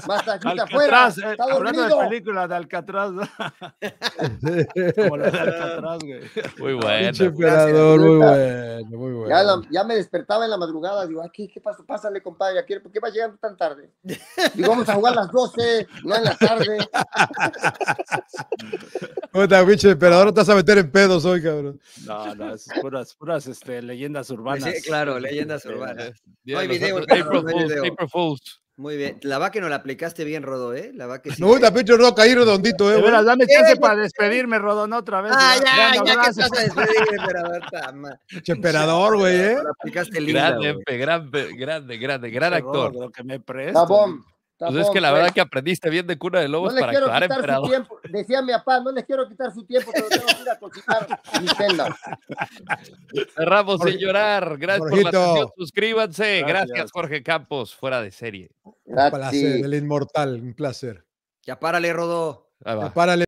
Más afuera. Eh, está hablando de películas de Alcatraz. Como la de Alcatraz, güey. Muy bueno. Gracias, muy bueno, muy bueno. Ya, ya, me despertaba en la madrugada. Digo, aquí, ¿qué pasó? Pásale, compadre. Aquí, ¿Por qué vas llegando tan tarde? Digo, vamos a jugar a las 12, no en la tarde. Puta, pinche emperador, no te vas a meter en pedos hoy, cabrón. No, no, es puras, puras este, leyendas urbanas. claro, leyendas urbanas. no hay video. April Fools. Muy bien. La va que no la aplicaste bien, Rodo, ¿eh? La va que sí. No, la pinche roca ahí redondito, ¿eh? Ya verdad, dame chance para despedirme, Rodo, no otra vez. Ah, ya, ya, ya que estás a despedir, emperador. emperador, güey, ¿eh? La aplicaste linda, grande, grande, grande, grande, gran actor. Lo que me entonces pues, es que la verdad pues. que aprendiste bien de cuna de lobos no para quitar emperador. Tiempo. Decía mi papá, no les quiero quitar su tiempo, pero tengo que ir a cocinar mi celda. Cerramos sin llorar. Gracias por la atención. Suscríbanse. Gracias. Jorge Campos, fuera de serie. Un placer, el inmortal, un placer. Ya párale, Rodó. Ya párale.